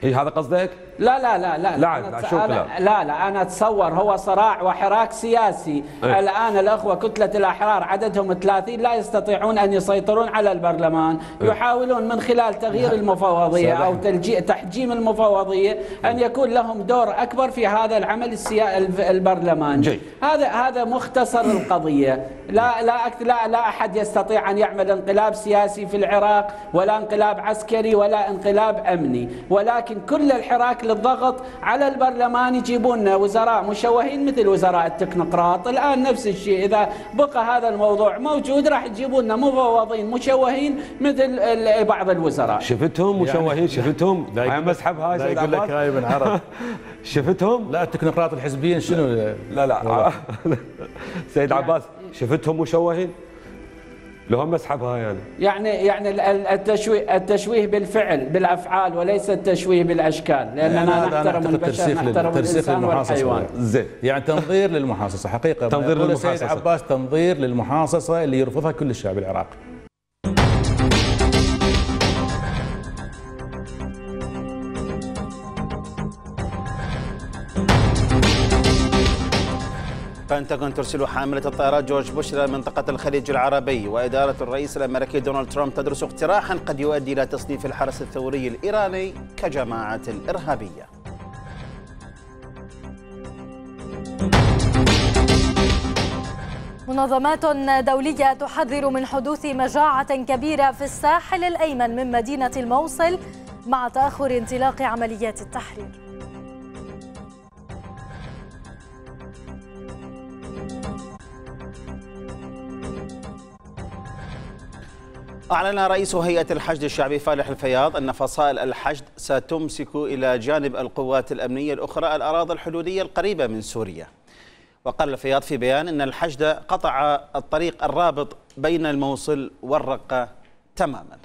Speaker 8: هي هذا قصدك؟
Speaker 6: لا لا لا لا لا أنا لا. لا لا انا اتصور هو صراع وحراك سياسي إيه؟ الان الاخوه كتله الاحرار عددهم 30 لا يستطيعون ان يسيطرون على البرلمان إيه؟ يحاولون من خلال تغيير إيه. المفوضيه او تلجي... تحجيم المفوضيه ان إيه. يكون لهم دور اكبر في هذا العمل السيا... البرلماني جي. هذا هذا مختصر القضيه لا لا أكت... لا لا احد يستطيع ان يعمل انقلاب سياسي في العراق ولا انقلاب عسكري ولا انقلاب امني ولكن كل الحراك ذاك للضغط على البرلمان يجيبون وزراء مشوهين مثل وزراء التكنقراط الآن نفس الشيء إذا بقى هذا الموضوع موجود راح يجيبون مفوضين مشوهين مثل بعض الوزراء
Speaker 8: شفتهم يعني مشوهين يعني شفتهم لا مسحب هاي لا يقول لك هاي من عرب شفتهم لا التكنقراط الحزبيين شنو لا لا, لا, لا سيد عباس يعني شفتهم مشوهين لو هم اسحبها يعني
Speaker 6: يعني يعني التشويه التشويه بالفعل بالافعال وليس التشويه بالاشكال لاننا نحترم البشر نحترم ترسيخ والحيوان
Speaker 8: زين يعني تنظير للمحاصصه حقيقه تنظير للمحاصصه السيد عباس تنظير للمحاصصه اللي يرفضها كل الشعب العراقي
Speaker 3: أن تكن ترسل حاملة الطائرات جورج بوش إلى منطقة الخليج العربي وإدارة الرئيس الأمريكي دونالد ترامب تدرس اقتراحا قد يؤدي إلى تصنيف الحرس الثوري الإيراني كجماعة إرهابية
Speaker 4: منظمات دولية تحذر من حدوث مجاعة كبيرة في الساحل الأيمن من مدينة الموصل مع تأخر انطلاق عمليات التحرير
Speaker 3: أعلن رئيس هيئة الحشد الشعبي فالح الفياض أن فصائل الحشد ستمسك إلى جانب القوات الأمنية الأخرى الأراضي الحدودية القريبة من سوريا وقال الفياض في بيان أن الحشد قطع الطريق الرابط بين الموصل والرقة تماماً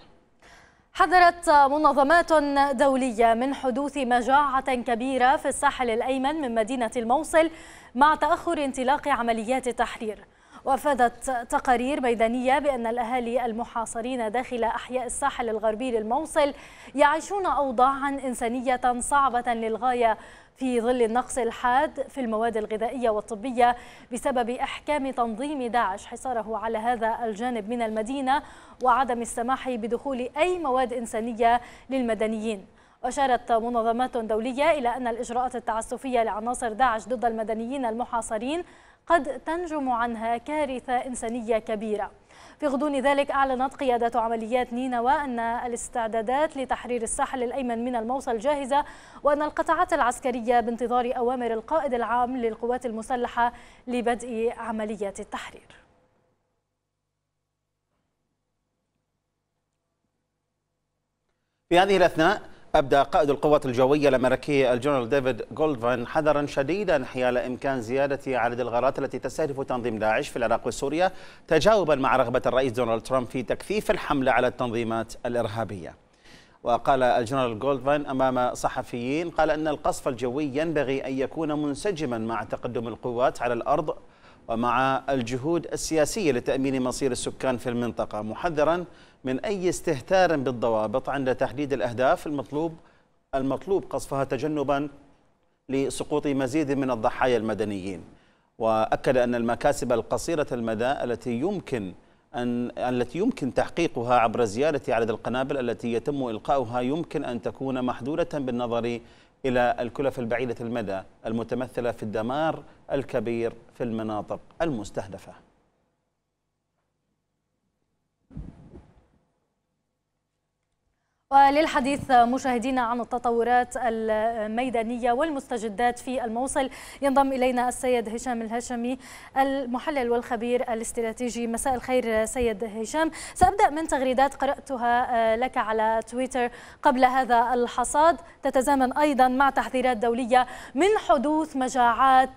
Speaker 4: حذرت منظمات دولية من حدوث مجاعة كبيرة في الساحل الأيمن من مدينة الموصل مع تأخر انطلاق عمليات التحرير وافادت تقارير ميدانية بأن الأهالي المحاصرين داخل أحياء الساحل الغربي للموصل يعيشون أوضاعا إنسانية صعبة للغاية في ظل النقص الحاد في المواد الغذائية والطبية بسبب إحكام تنظيم داعش حصاره على هذا الجانب من المدينة وعدم السماح بدخول أي مواد إنسانية للمدنيين أشارت منظمات دولية إلى أن الإجراءات التعسفية لعناصر داعش ضد المدنيين المحاصرين قد تنجم عنها كارثة إنسانية كبيرة في غضون ذلك أعلنت قيادة عمليات نينوى أن الاستعدادات لتحرير الساحل الأيمن من الموصل جاهزة وأن القطاعات العسكرية بانتظار أوامر القائد العام للقوات المسلحة لبدء عمليات التحرير
Speaker 3: في هذه الأثناء أبدى قائد القوات الجوية الأمريكي الجنرال ديفيد جولدفان حذرا شديدا حيال إمكان زيادة عدد الغارات التي تستهدف تنظيم داعش في العراق وسوريا تجاوبا مع رغبة الرئيس دونالد ترامب في تكثيف الحملة على التنظيمات الإرهابية وقال الجنرال جولدفان أمام صحفيين قال أن القصف الجوي ينبغي أن يكون منسجما مع تقدم القوات على الأرض ومع الجهود السياسية لتأمين مصير السكان في المنطقة محذرا من أي استهتار بالضوابط عند تحديد الأهداف المطلوب المطلوب قصفها تجنبا لسقوط مزيد من الضحايا المدنيين وأكد أن المكاسب القصيرة المدى التي يمكن أن التي يمكن تحقيقها عبر زيادة عدد القنابل التي يتم إلقاؤها يمكن أن تكون محدودة بالنظر إلى الكلف البعيدة المدى المتمثلة في الدمار الكبير في المناطق المستهدفة
Speaker 4: وللحديث مشاهدينا عن التطورات الميدانية والمستجدات في الموصل ينضم إلينا السيد هشام الهاشمي المحلل والخبير الاستراتيجي مساء الخير سيد هشام سأبدأ من تغريدات قرأتها آه، لك على تويتر قبل هذا الحصاد تتزامن أيضا مع تحذيرات دولية من حدوث مجاعات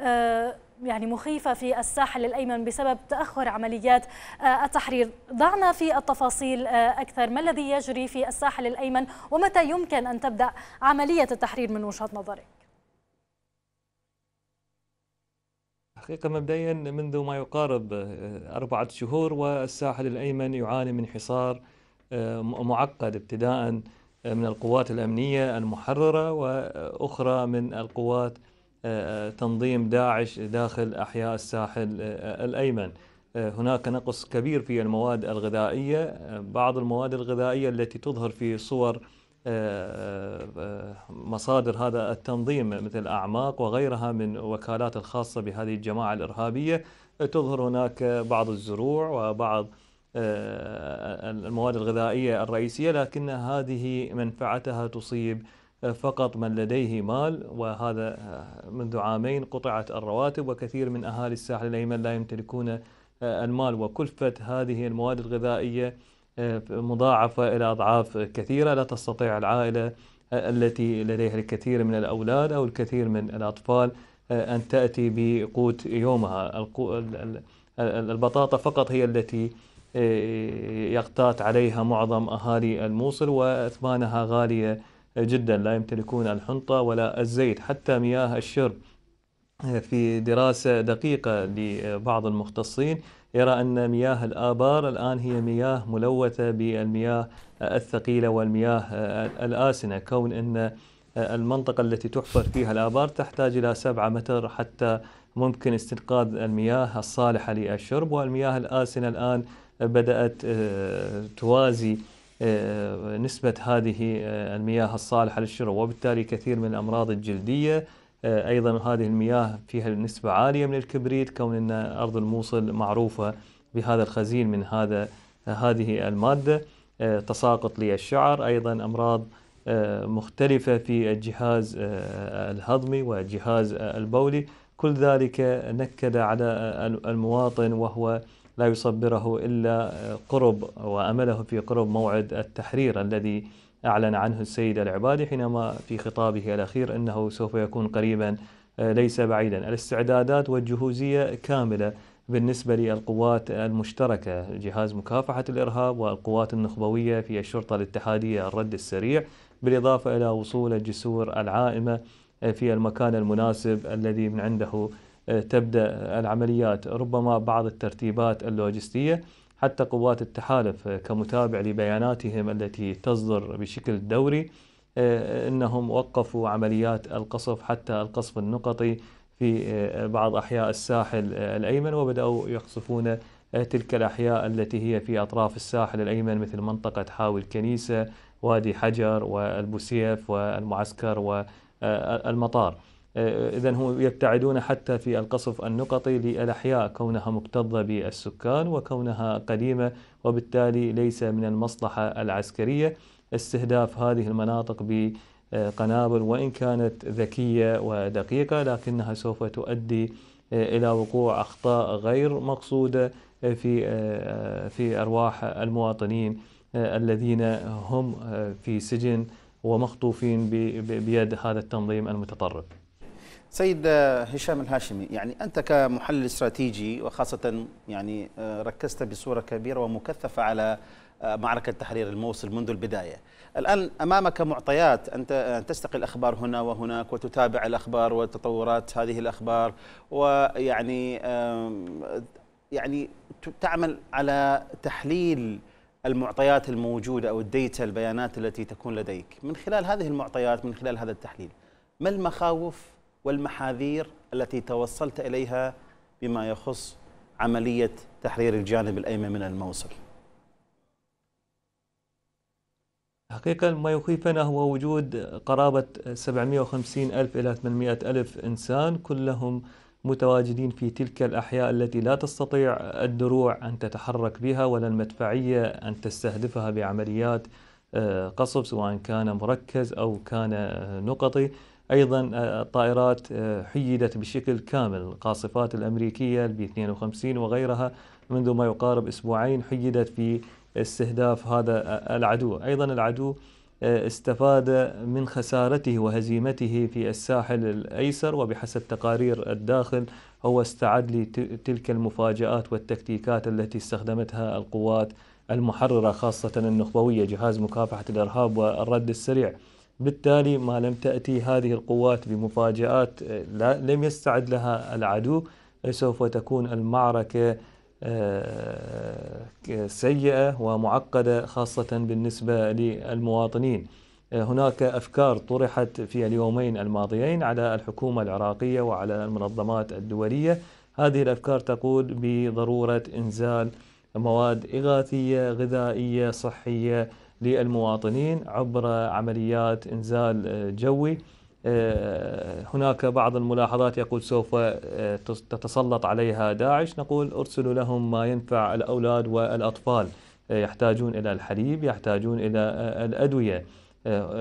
Speaker 4: آه، يعني مخيفة في الساحل الأيمن بسبب تأخر عمليات آه، التحرير ضعنا في التفاصيل آه، أكثر ما الذي يجري في الساحل الأيمن ومتى يمكن أن تبدأ عملية التحرير من وجهة نظرك
Speaker 2: حقيقة مبدئيا منذ ما يقارب آه، أربعة شهور والساحل الأيمن يعاني من حصار معقد ابتداء من القوات الأمنية المحررة وأخرى من القوات تنظيم داعش داخل أحياء الساحل آه، آه، الأيمن آه، هناك نقص كبير في المواد الغذائية بعض المواد الغذائية التي تظهر في صور مصادر هذا التنظيم مثل أعماق وغيرها من وكالات الخاصة بهذه الجماعة الإرهابية تظهر هناك بعض الزروع وبعض المواد الغذائية الرئيسية لكن هذه منفعتها تصيب فقط من لديه مال وهذا آه، منذ عامين قطعت الرواتب وكثير من أهالي الساحل الأيمن لا يمتلكون آه، المال وكلفة هذه المواد الغذائية آه، مضاعفة إلى أضعاف كثيرة لا تستطيع العائلة التي لديها الكثير من الأولاد أو الكثير من الأطفال أن تأتي بقوت يومها البطاطا فقط هي التي يقتات عليها معظم أهالي الموصل وأثمانها غالية جدا لا يمتلكون الحنطة ولا الزيت حتى مياه الشرب في دراسة دقيقة لبعض المختصين يرى أن مياه الآبار الآن هي مياه ملوثة بالمياه الثقيلة والمياه الآسنة كون أن المنطقة التي تحفر فيها الآبار تحتاج إلى سبعة متر حتى ممكن استنقاذ المياه الصالحة للشرب والمياه الآسنة الآن بدأت توازي آه، نسبة هذه آه، المياه الصالحة للشرب وبالتالي كثير من الأمراض الجلدية آه، أيضا هذه المياه فيها نسبة عالية من الكبريت كون أن أرض الموصل معروفة بهذا الخزين من هذا هذه المادة تساقط للشعر أيضا أمراض مختلفة في الجهاز الهضمي والجهاز البولي كل ذلك نكد على المواطن وهو لا يصبره إلا قرب وأمله في قرب موعد التحرير الذي أعلن عنه السيد العبادي حينما في خطابه الأخير أنه سوف يكون قريبا آه، ليس بعيدا الاستعدادات والجهوزية كاملة بالنسبة للقوات المشتركة جهاز مكافحة الإرهاب والقوات النخبوية في الشرطة الاتحادية الرد السريع بالإضافة إلى وصول الجسور العائمة آه، في المكان المناسب الذي من عنده آه، تبدأ العمليات ربما بعض الترتيبات اللوجستية حتى قوات التحالف آه، كمتابع لبياناتهم التي تصدر بشكل دوري آه، انهم وقفوا عمليات القصف حتى القصف النقطي في بعض احياء الساحل الايمن وبداوا يقصفون تلك الاحياء التي هي في اطراف الساحل الايمن مثل منطقه حاوي الكنيسه وادي حجر والبوسيف والمعسكر والمطار. آه، إذا هم يبتعدون حتى في القصف النقطي للأحياء كونها مكتظة بالسكان وكونها قديمة وبالتالي ليس من المصلحة العسكرية استهداف هذه المناطق بقنابل وإن كانت ذكية ودقيقة لكنها سوف تؤدي آه، إلى وقوع أخطاء غير مقصودة آه، في في أرواح المواطنين الذين هم في سجن ومخطوفين بيد هذا التنظيم المتطرف
Speaker 3: سيد هشام الهاشمي يعني أنت كمحلل استراتيجي وخاصة يعني آه، ركزت بصورة كبيرة ومكثفة على آه، معركة تحرير الموصل منذ البداية الآن أمامك معطيات أنت آه، تستقي الأخبار هنا وهناك وتتابع الأخبار وتطورات هذه الأخبار ويعني يعني تعمل على تحليل المعطيات الموجودة أو الديتا البيانات التي تكون لديك من خلال هذه المعطيات من خلال هذا التحليل ما المخاوف والمحاذير التي توصلت إليها بما يخص عملية تحرير الجانب الأيمن من الموصل
Speaker 2: حقيقة ما يخيفنا هو وجود قرابة 750 ألف إلى 800 ألف إنسان كلهم متواجدين في تلك الأحياء التي لا تستطيع الدروع أن تتحرك بها ولا المدفعية أن تستهدفها بعمليات آه، قصف سواء كان مركز أو كان آه، نقطي ايضا آه، الطائرات آه، حيدت بشكل كامل القاصفات الامريكيه البي 52 وغيرها منذ ما يقارب اسبوعين حيدت في استهداف هذا آه، العدو ايضا العدو استفاد من خسارته وهزيمته في الساحل الايسر وبحسب تقارير الداخل هو استعد لتلك المفاجات والتكتيكات التي استخدمتها القوات المحرره خاصه النخبويه جهاز مكافحه الارهاب والرد السريع بالتالي ما لم تأتي هذه القوات بمفاجآت آه، لم يستعد لها العدو سوف تكون المعركة آه، سيئة ومعقدة خاصة بالنسبة للمواطنين آه، هناك أفكار طرحت في اليومين الماضيين على الحكومة العراقية وعلى المنظمات الدولية هذه الأفكار تقول بضرورة إنزال مواد إغاثية غذائية صحية للمواطنين عبر عمليات إنزال آه، جوي آه، هناك بعض الملاحظات يقول سوف آه، تتسلط عليها داعش نقول ارسلوا لهم ما ينفع الأولاد والأطفال يحتاجون إلى الحليب يحتاجون إلى الأدوية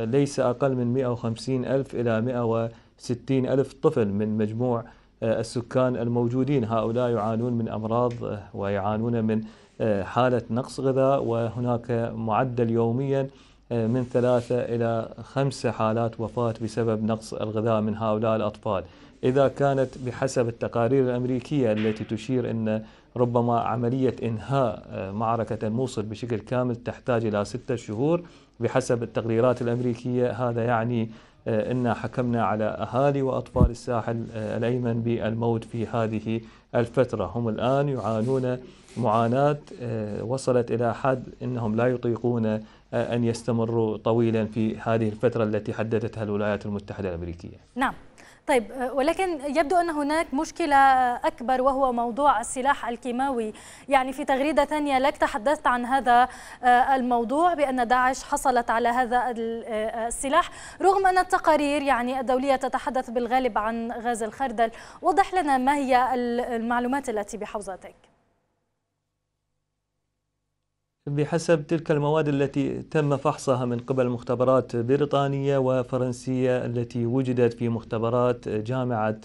Speaker 2: ليس أقل من 150 ألف إلى 160 ألف طفل من مجموع السكان الموجودين هؤلاء يعانون من أمراض ويعانون من آه، حالة نقص غذاء وهناك معدل يوميا آه، من ثلاثة إلى خمسة حالات وفاة بسبب نقص الغذاء من هؤلاء الأطفال إذا كانت بحسب التقارير الأمريكية التي تشير أن ربما عملية إنهاء آه، معركة الموصل بشكل كامل تحتاج إلى ستة شهور بحسب التقريرات الأمريكية هذا يعني إن حكمنا على أهالي وأطفال الساحل الأيمن بالموت في هذه الفترة هم الآن يعانون معاناة آه، وصلت إلى حد أنهم لا يطيقون آه، أن يستمروا طويلا في هذه الفترة التي حددتها الولايات المتحدة الأمريكية
Speaker 4: نعم طيب آه، ولكن يبدو أن هناك مشكلة أكبر وهو موضوع السلاح الكيماوي يعني في تغريدة ثانية لك تحدثت عن هذا الموضوع بأن داعش حصلت على هذا السلاح رغم أن التقارير يعني الدولية تتحدث بالغالب عن غاز الخردل وضح لنا ما هي المعلومات التي بحوزتك
Speaker 2: بحسب تلك المواد التي تم فحصها من قبل مختبرات بريطانية وفرنسية التي وجدت في مختبرات جامعة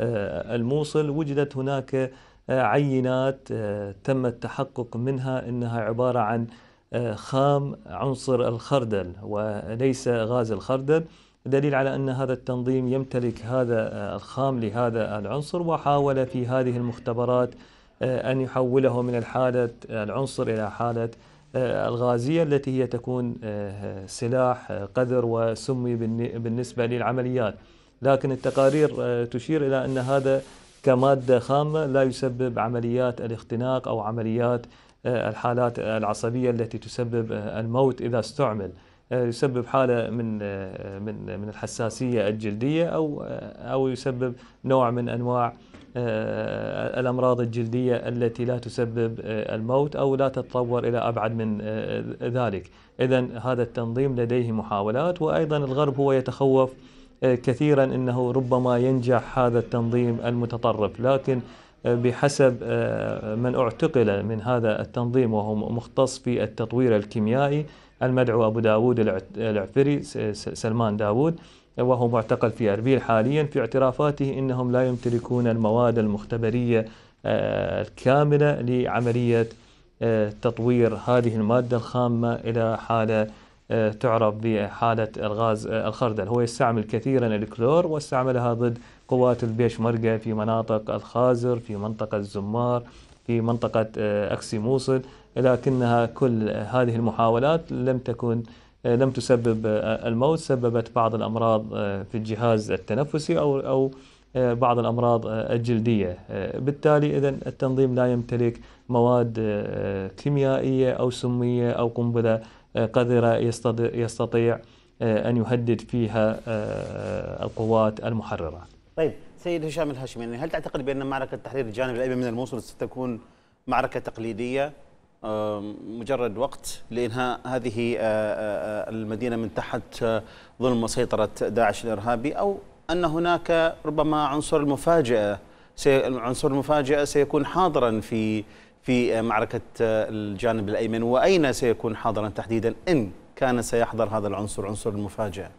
Speaker 2: آه، الموصل وجدت هناك آه، عينات آه، تم التحقق منها انها عباره عن خام عنصر الخردل وليس غاز الخردل دليل على ان هذا التنظيم يمتلك هذا الخام لهذا العنصر وحاول في هذه المختبرات آه، أن يحوله من الحالة آه، العنصر إلى حالة آه، الغازية التي هي تكون سلاح قذر وسمي بالنسبة للعمليات لكن التقارير تشير إلى أن هذا كمادة خامة لا يسبب عمليات الاختناق أو عمليات الحالات العصبية التي تسبب الموت إذا استعمل يسبب حالة من من من الحساسية الجلدية أو أو يسبب نوع من أنواع آه، الأمراض الجلدية التي لا تسبب آه، الموت أو لا تتطور إلى أبعد من آه، ذلك إذا هذا التنظيم لديه محاولات وأيضا الغرب هو يتخوف كثيرا أنه ربما ينجح هذا التنظيم المتطرف لكن بحسب من اعتقل من هذا التنظيم وهو مختص في التطوير الكيميائي المدعو أبو داود العفري سلمان داود وهو معتقل في اربيل حاليا في اعترافاته انهم لا يمتلكون المواد المختبريه آه، الكامله لعمليه آه، تطوير هذه الماده الخامه الى حاله آه، تعرف بحالة الغاز الخردل هو يستعمل كثيرا الكلور واستعملها ضد قوات البيشمركة في مناطق الخازر في منطقة الزمار في منطقة أكسي موصل لكنها كل هذه المحاولات لم تكن آه، لم تسبب آه، الموت سببت بعض الأمراض آه، في الجهاز التنفسي أو أو بعض الأمراض الجلدية بالتالي إذا التنظيم لا يمتلك مواد كيميائية أو سمية أو قنبلة قذرة يستطيع أن يهدد فيها القوات المحررة
Speaker 3: طيب سيد هشام الهاشمي يعني هل تعتقد بأن معركة تحرير الجانب الأيمن من الموصل ستكون معركة تقليدية مجرد وقت لإنهاء هذه آه، آه، آه، المدينة من تحت ظلم وسيطرة داعش الإرهابي أو أن هناك ربما عنصر المفاجأة عنصر المفاجأة سيكون حاضرا في في معركة الجانب الأيمن وأين سيكون حاضرا تحديدا إن كان سيحضر هذا العنصر عنصر المفاجأة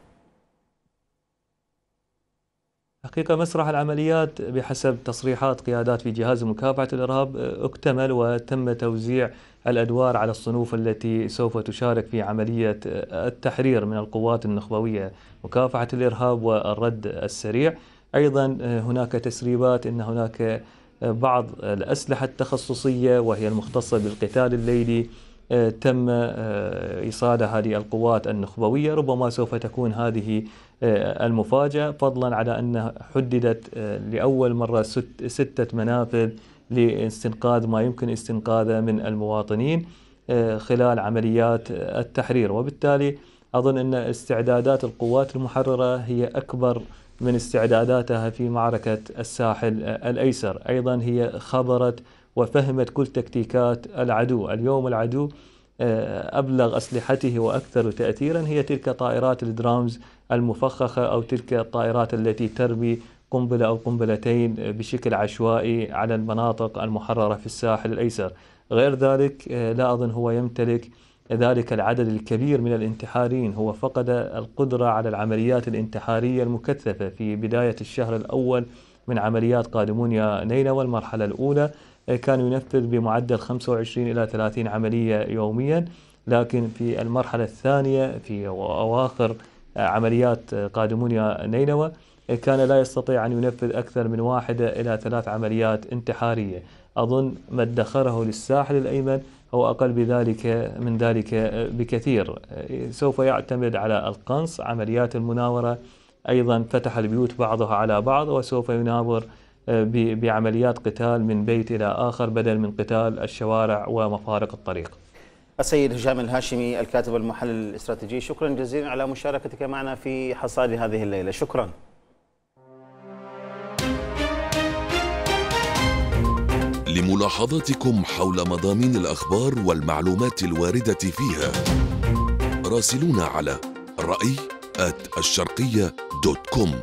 Speaker 2: حقيقة مسرح العمليات بحسب تصريحات قيادات في جهاز مكافحة الإرهاب آه، اكتمل وتم توزيع الأدوار على الصنوف التي سوف تشارك في عملية آه، التحرير من القوات النخبوية مكافحة الإرهاب والرد السريع أيضا آه، هناك تسريبات أن هناك بعض الأسلحة التخصصية وهي المختصة بالقتال الليلي آه، تم إصادة آه، هذه القوات النخبوية ربما سوف تكون هذه آه، المفاجأة فضلا على أن حددت لأول مرة ستة منافذ لاستنقاذ ما يمكن استنقاذه من المواطنين خلال عمليات التحرير وبالتالي أظن أن استعدادات القوات المحررة هي أكبر من استعداداتها في معركة الساحل الأيسر أيضا هي خبرت وفهمت كل تكتيكات العدو اليوم العدو آه، أبلغ أسلحته وأكثر تأثيرا هي تلك طائرات الدرامز المفخخة أو تلك الطائرات التي ترمي قنبلة أو قنبلتين بشكل عشوائي على المناطق المحررة في الساحل الأيسر غير ذلك آه، لا أظن هو يمتلك ذلك العدد الكبير من الانتحاريين هو فقد القدرة على العمليات الانتحارية المكثفة في بداية الشهر الأول من عمليات قادمونيا نينوى المرحلة الأولى كان ينفذ بمعدل 25 إلى 30 عملية يوميا لكن في المرحلة الثانية في أواخر عمليات قادمونيا نينوى كان لا يستطيع أن ينفذ أكثر من واحدة إلى ثلاث عمليات انتحارية أظن ما ادخره للساحل الأيمن هو أقل بذلك من ذلك بكثير سوف يعتمد على القنص عمليات المناورة أيضا فتح البيوت بعضها على بعض وسوف يناور آه، بعمليات قتال من بيت إلى آخر بدل من قتال الشوارع ومفارق الطريق
Speaker 3: السيد هشام الهاشمي الكاتب المحلل الاستراتيجي شكرا جزيلا على مشاركتك معنا في حصاد هذه الليلة شكرا
Speaker 1: لملاحظاتكم حول مضامين الأخبار والمعلومات الواردة فيها راسلونا على رأي الشرقية دوت كوم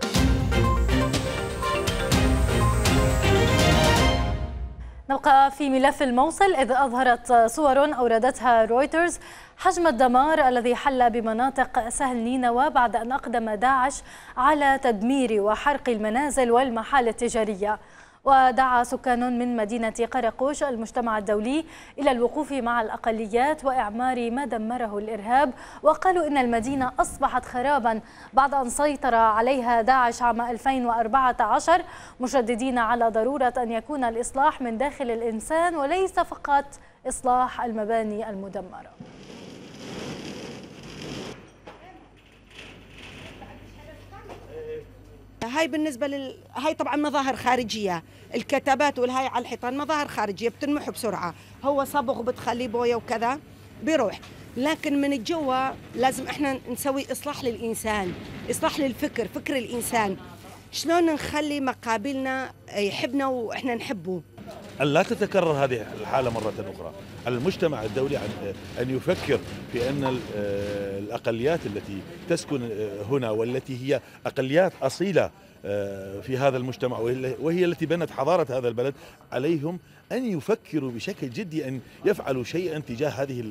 Speaker 4: نبقى في ملف الموصل إذ أظهرت صور أوردتها رويترز حجم الدمار الذي حل بمناطق سهل نينوى بعد أن أقدم داعش على تدمير وحرق المنازل والمحال التجارية ودعا سكان من مدينة قرقوش المجتمع الدولي إلى الوقوف مع الأقليات وإعمار ما دمره الإرهاب وقالوا إن المدينة أصبحت خرابا بعد أن سيطر عليها داعش عام 2014 مشددين على ضرورة أن يكون الإصلاح من داخل الإنسان وليس فقط إصلاح المباني المدمرة هاي بالنسبه لل هاي طبعا مظاهر خارجيه الكتبات والهاي على الحيطان مظاهر خارجيه بتنمح بسرعه هو صبغ وبتخليه بويه وكذا بيروح لكن من الجوا لازم احنا نسوي اصلاح للانسان اصلاح للفكر فكر الانسان شلون نخلي مقابلنا يحبنا واحنا نحبه
Speaker 8: أن لا تتكرر هذه الحالة مرة أخرى على المجتمع الدولي أن يفكر في أن آه، الأقليات التي تسكن آه، هنا والتي هي أقليات أصيلة آه، في هذا المجتمع وهي التي بنت حضارة هذا البلد عليهم أن يفكروا بشكل جدي أن يفعلوا شيئا تجاه هذه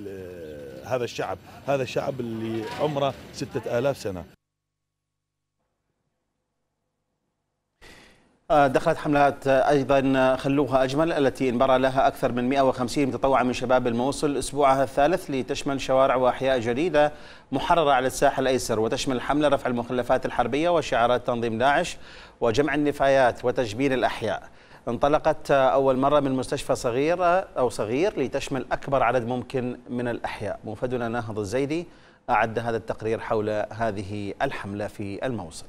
Speaker 3: هذا الشعب هذا الشعب اللي عمره ستة آلاف سنة دخلت حملات ايضا خلوها اجمل التي انبرى لها اكثر من 150 متطوعا من شباب الموصل اسبوعها الثالث لتشمل شوارع واحياء جديده محرره على الساحل الايسر وتشمل الحمله رفع المخلفات الحربيه وشعارات تنظيم داعش وجمع النفايات وتجبين الاحياء. انطلقت اول مره من مستشفى صغيره او صغير لتشمل اكبر عدد ممكن من الاحياء. موفدنا ناهض الزيدي اعد هذا التقرير حول هذه الحمله في الموصل.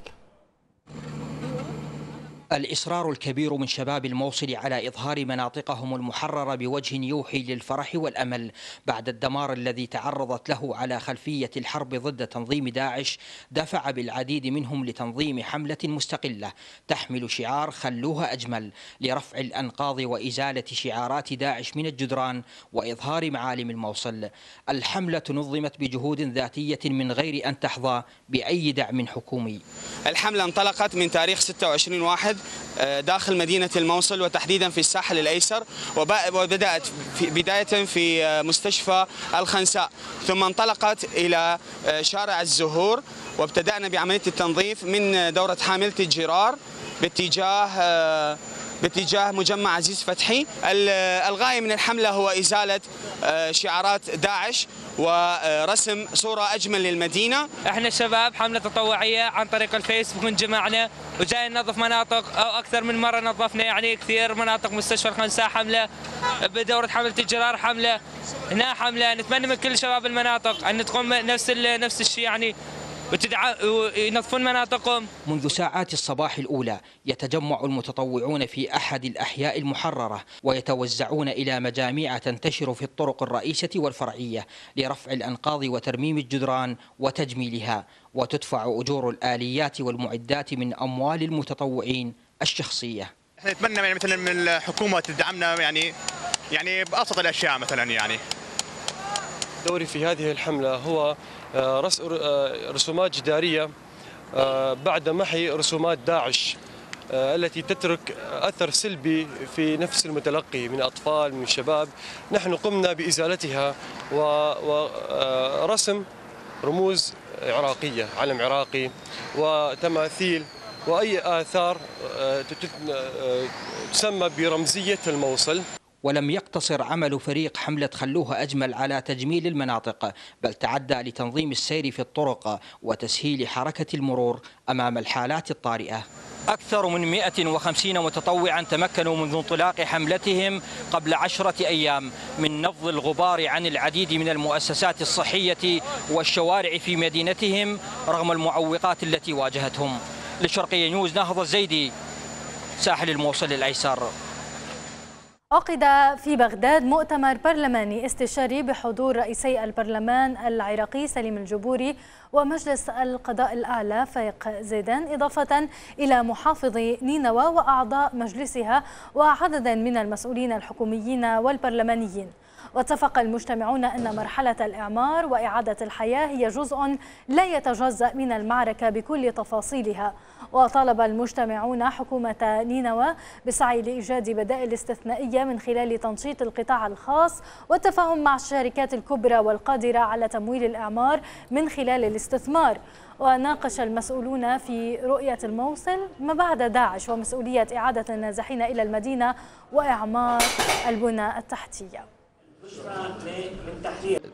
Speaker 9: الإصرار الكبير من شباب الموصل على إظهار مناطقهم المحررة بوجه يوحي للفرح والأمل بعد الدمار الذي تعرضت له على خلفية الحرب ضد تنظيم داعش دفع بالعديد منهم لتنظيم حملة مستقلة تحمل شعار خلوها أجمل لرفع الأنقاض وإزالة شعارات داعش من الجدران وإظهار معالم الموصل الحملة نظمت بجهود ذاتية من غير أن تحظى بأي دعم حكومي
Speaker 6: الحملة انطلقت من تاريخ 26 واحد البلاد آه، داخل مدينة الموصل وتحديدا في الساحل الأيسر وبدأت في بداية في آه، مستشفى الخنساء ثم انطلقت إلى آه، شارع الزهور وابتدأنا بعملية
Speaker 3: التنظيف من دورة حاملة الجرار باتجاه باتجاه مجمع عزيز فتحي الغاية من الحملة هو إزالة آه، شعارات داعش
Speaker 9: ورسم صورة أجمل للمدينة احنا الشباب حملة تطوعية عن طريق الفيسبوك نجمعنا وجاي ننظف مناطق أو أكثر من مرة نظفنا يعني كثير مناطق مستشفى الخنساء حملة بدورة حملة الجرار حملة هنا حملة نتمنى من كل شباب المناطق أن تقوم نفس نفس الشيء يعني وينظفون اه، اه، مناطقهم منذ ساعات الصباح الأولى يتجمع المتطوعون في أحد الأحياء المحررة ويتوزعون إلى مجاميع تنتشر في الطرق الرئيسة والفرعية لرفع الأنقاض وترميم الجدران وتجميلها وتدفع أجور الآليات والمعدات من أموال المتطوعين الشخصية
Speaker 3: نتمنى يعني مثلا
Speaker 2: من الحكومه تدعمنا يعني يعني بابسط الاشياء مثلا يعني دوري في هذه الحملة هو آه، آه، رسومات جدارية آه، بعد محي رسومات داعش التي تترك أثر سلبي في نفس المتلقي من أطفال من شباب نحن قمنا بإزالتها ورسم رموز عراقية علم عراقي وتماثيل وأي آثار تسمى برمزية الموصل
Speaker 9: ولم يقتصر عمل فريق حملة خلوها أجمل على تجميل المناطق بل تعدى لتنظيم السير في الطرق وتسهيل حركة المرور أمام الحالات الطارئة أكثر من 150 متطوعا تمكنوا منذ انطلاق حملتهم قبل عشرة أيام من نفض الغبار عن العديد من المؤسسات الصحية والشوارع في مدينتهم رغم المعوقات التي واجهتهم لشرقية نيوز نهضة الزيدي ساحل الموصل الأيسر
Speaker 4: عقد في بغداد مؤتمر برلماني استشاري بحضور رئيسي البرلمان العراقي سليم الجبوري ومجلس القضاء الأعلى فايق زيدان إضافة إلى محافظ نينوى وأعضاء مجلسها وعددا من المسؤولين الحكوميين والبرلمانيين واتفق المجتمعون أن مرحلة الإعمار وإعادة الحياة هي جزء لا يتجزأ من المعركة بكل تفاصيلها وطالب المجتمعون حكومة نينوى بسعي لإيجاد بدائل استثنائية من خلال تنشيط القطاع الخاص والتفاهم مع الشركات الكبرى والقادرة على تمويل الإعمار من خلال الاستثمار وناقش المسؤولون في رؤية الموصل ما بعد داعش ومسؤولية إعادة النازحين إلى المدينة وإعمار البنى التحتية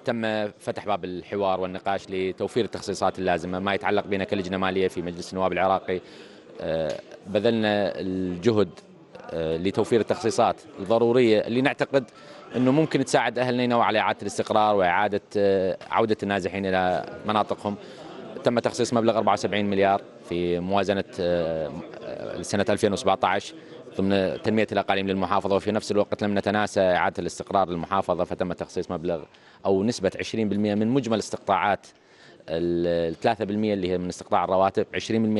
Speaker 6: تم فتح باب الحوار والنقاش لتوفير التخصيصات اللازمه ما يتعلق بنا كلجنه ماليه في مجلس النواب العراقي آه، بذلنا الجهد آه، لتوفير التخصيصات الضروريه اللي نعتقد انه ممكن تساعد اهلنا نوعا على اعاده الاستقرار واعاده آه، عوده النازحين الى مناطقهم تم تخصيص مبلغ 74 مليار في موازنه سنه 2017 ضمن تنميه الاقاليم للمحافظه وفي نفس الوقت لم نتناسى اعاده الاستقرار للمحافظه فتم تخصيص مبلغ او نسبه 20% من مجمل استقطاعات ال 3% اللي هي من استقطاع الرواتب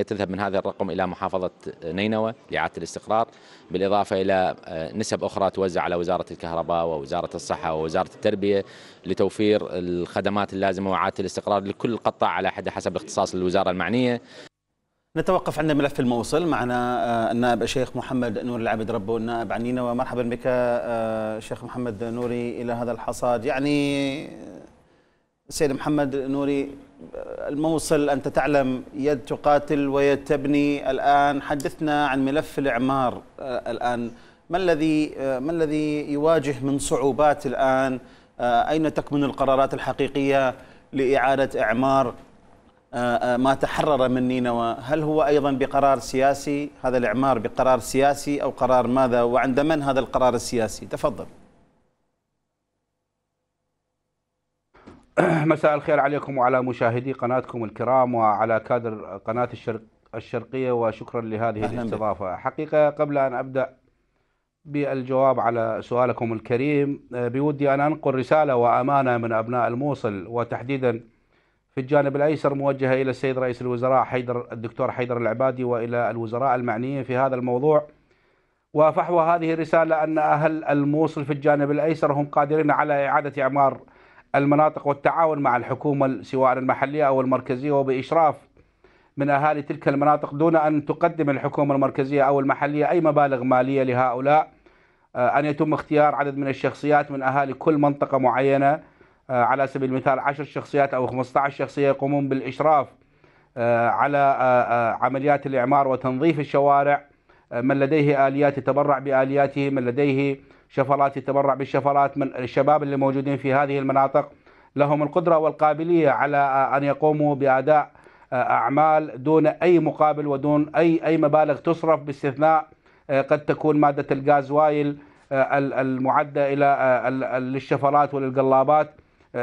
Speaker 6: 20% تذهب من هذا الرقم الى محافظه نينوى لاعاده الاستقرار بالاضافه الى آه، نسب اخرى توزع على وزاره الكهرباء ووزاره الصحه ووزاره التربيه لتوفير
Speaker 3: الخدمات اللازمه واعاده الاستقرار لكل قطاع على حد حسب اختصاص الوزاره المعنيه نتوقف عند ملف الموصل معنا آه، النائب الشيخ محمد نور العبد ربه النائب عن نينوى ومرحبا بك آه، شيخ محمد نوري الى هذا الحصاد يعني آه، سيد محمد نوري الموصل انت تعلم يد تقاتل ويد تبني الان حدثنا عن ملف الاعمار الان ما الذي ما الذي يواجه من صعوبات الان اين تكمن القرارات الحقيقيه لاعاده اعمار آه، آه، ما تحرر من نينوى هل هو أيضا بقرار سياسي هذا الإعمار بقرار سياسي أو قرار ماذا وعند من هذا القرار السياسي تفضل
Speaker 10: مساء الخير عليكم وعلى مشاهدي قناتكم الكرام وعلى كادر قناة الشرق الشرقية وشكرا لهذه الاستضافة حقيقة قبل أن أبدأ بالجواب على سؤالكم الكريم آه، بودي أن أنقل رسالة وأمانة من أبناء الموصل وتحديدا في الجانب الأيسر موجهة إلى السيد رئيس الوزراء حيدر الدكتور حيدر العبادي وإلى الوزراء المعنيين في هذا الموضوع وفحوى هذه الرسالة أن أهل الموصل في الجانب الأيسر هم قادرين على إعادة إعمار المناطق والتعاون مع الحكومة سواء المحلية أو المركزية وبإشراف من أهالي تلك المناطق دون أن تقدم الحكومة المركزية أو المحلية أي مبالغ مالية لهؤلاء آه، أن يتم اختيار عدد من الشخصيات من أهالي كل منطقة معينة آه، على سبيل المثال 10 شخصيات أو 15 شخصية يقومون بالإشراف آه، على آه، عمليات الإعمار وتنظيف الشوارع من لديه آليات يتبرع بآلياته من لديه شفرات يتبرع بالشفرات من الشباب اللي موجودين في هذه المناطق لهم القدرة والقابلية على أن يقوموا بأداء أعمال دون أي مقابل ودون أي أي مبالغ تصرف باستثناء قد تكون مادة الغاز وايل المعدة إلى للشفرات وللقلابات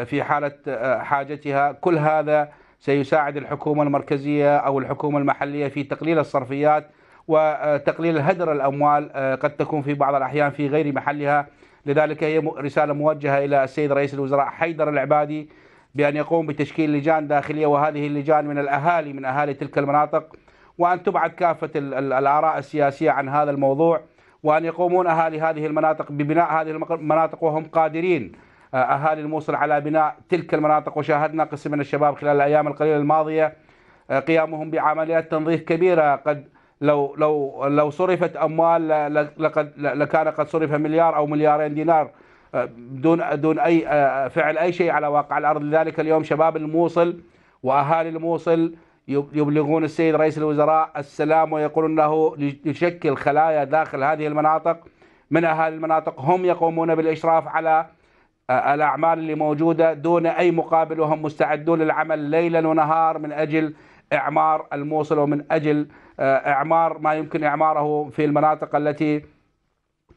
Speaker 10: في حالة آه، حاجتها كل هذا سيساعد الحكومة المركزية أو الحكومة المحلية في تقليل الصرفيات وتقليل آه، هدر الأموال آه، قد تكون في بعض الأحيان في غير محلها لذلك هي رسالة موجهة إلى السيد رئيس الوزراء حيدر العبادي بأن يقوم بتشكيل لجان داخلية وهذه اللجان من الأهالي من أهالي تلك المناطق وأن تبعد كافة الآراء السياسية عن هذا الموضوع وأن يقومون أهالي هذه المناطق ببناء هذه المناطق وهم قادرين آه، أهالي الموصل على بناء تلك المناطق وشاهدنا قسم من الشباب خلال الأيام القليلة الماضية آه، قيامهم بعمليات تنظيف كبيرة قد لو لو لو صرفت اموال لقد لكان قد صرف مليار او مليارين دينار آه، دون دون اي فعل اي شيء على واقع الارض لذلك اليوم شباب الموصل واهالي الموصل يبلغون السيد رئيس الوزراء السلام ويقولون له يشكل خلايا داخل هذه المناطق من اهالي المناطق هم يقومون بالاشراف على الأعمال اللي موجودة دون أي مقابل وهم مستعدون للعمل ليلا ونهار من أجل إعمار الموصل ومن أجل آه، إعمار ما يمكن إعماره في المناطق التي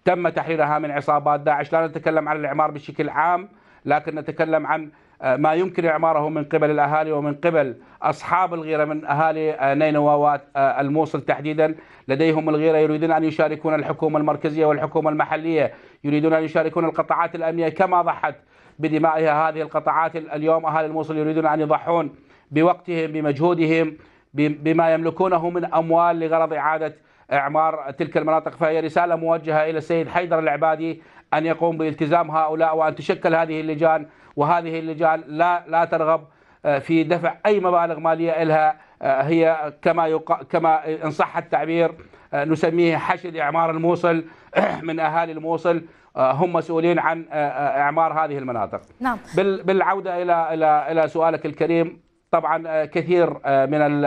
Speaker 10: تم تحريرها من عصابات داعش لا نتكلم عن الإعمار بشكل عام لكن نتكلم عن آه، ما يمكن إعماره من قبل الأهالي ومن قبل أصحاب الغيرة من أهالي آه، نينوى والموصل تحديدا لديهم الغيرة يريدون أن يشاركون الحكومة المركزية والحكومة المحلية يريدون أن يشاركون القطاعات الأمنية كما ضحت بدمائها هذه القطاعات اليوم اهالي الموصل يريدون أن يضحون بوقتهم بمجهودهم بما يملكونه من أموال لغرض إعادة إعمار تلك المناطق فهي رسالة موجهة إلى السيد حيدر العبادي أن يقوم بالتزام هؤلاء وأن تشكل هذه اللجان وهذه اللجان لا لا ترغب آه، في دفع أي مبالغ مالية إلها آه، هي كما كما إن صح التعبير آه، نسميه حشد إعمار الموصل من أهالي الموصل آه، هم مسؤولين عن آه، إعمار هذه المناطق نعم. بالعودة إلى, إلى, إلى سؤالك الكريم طبعا كثير من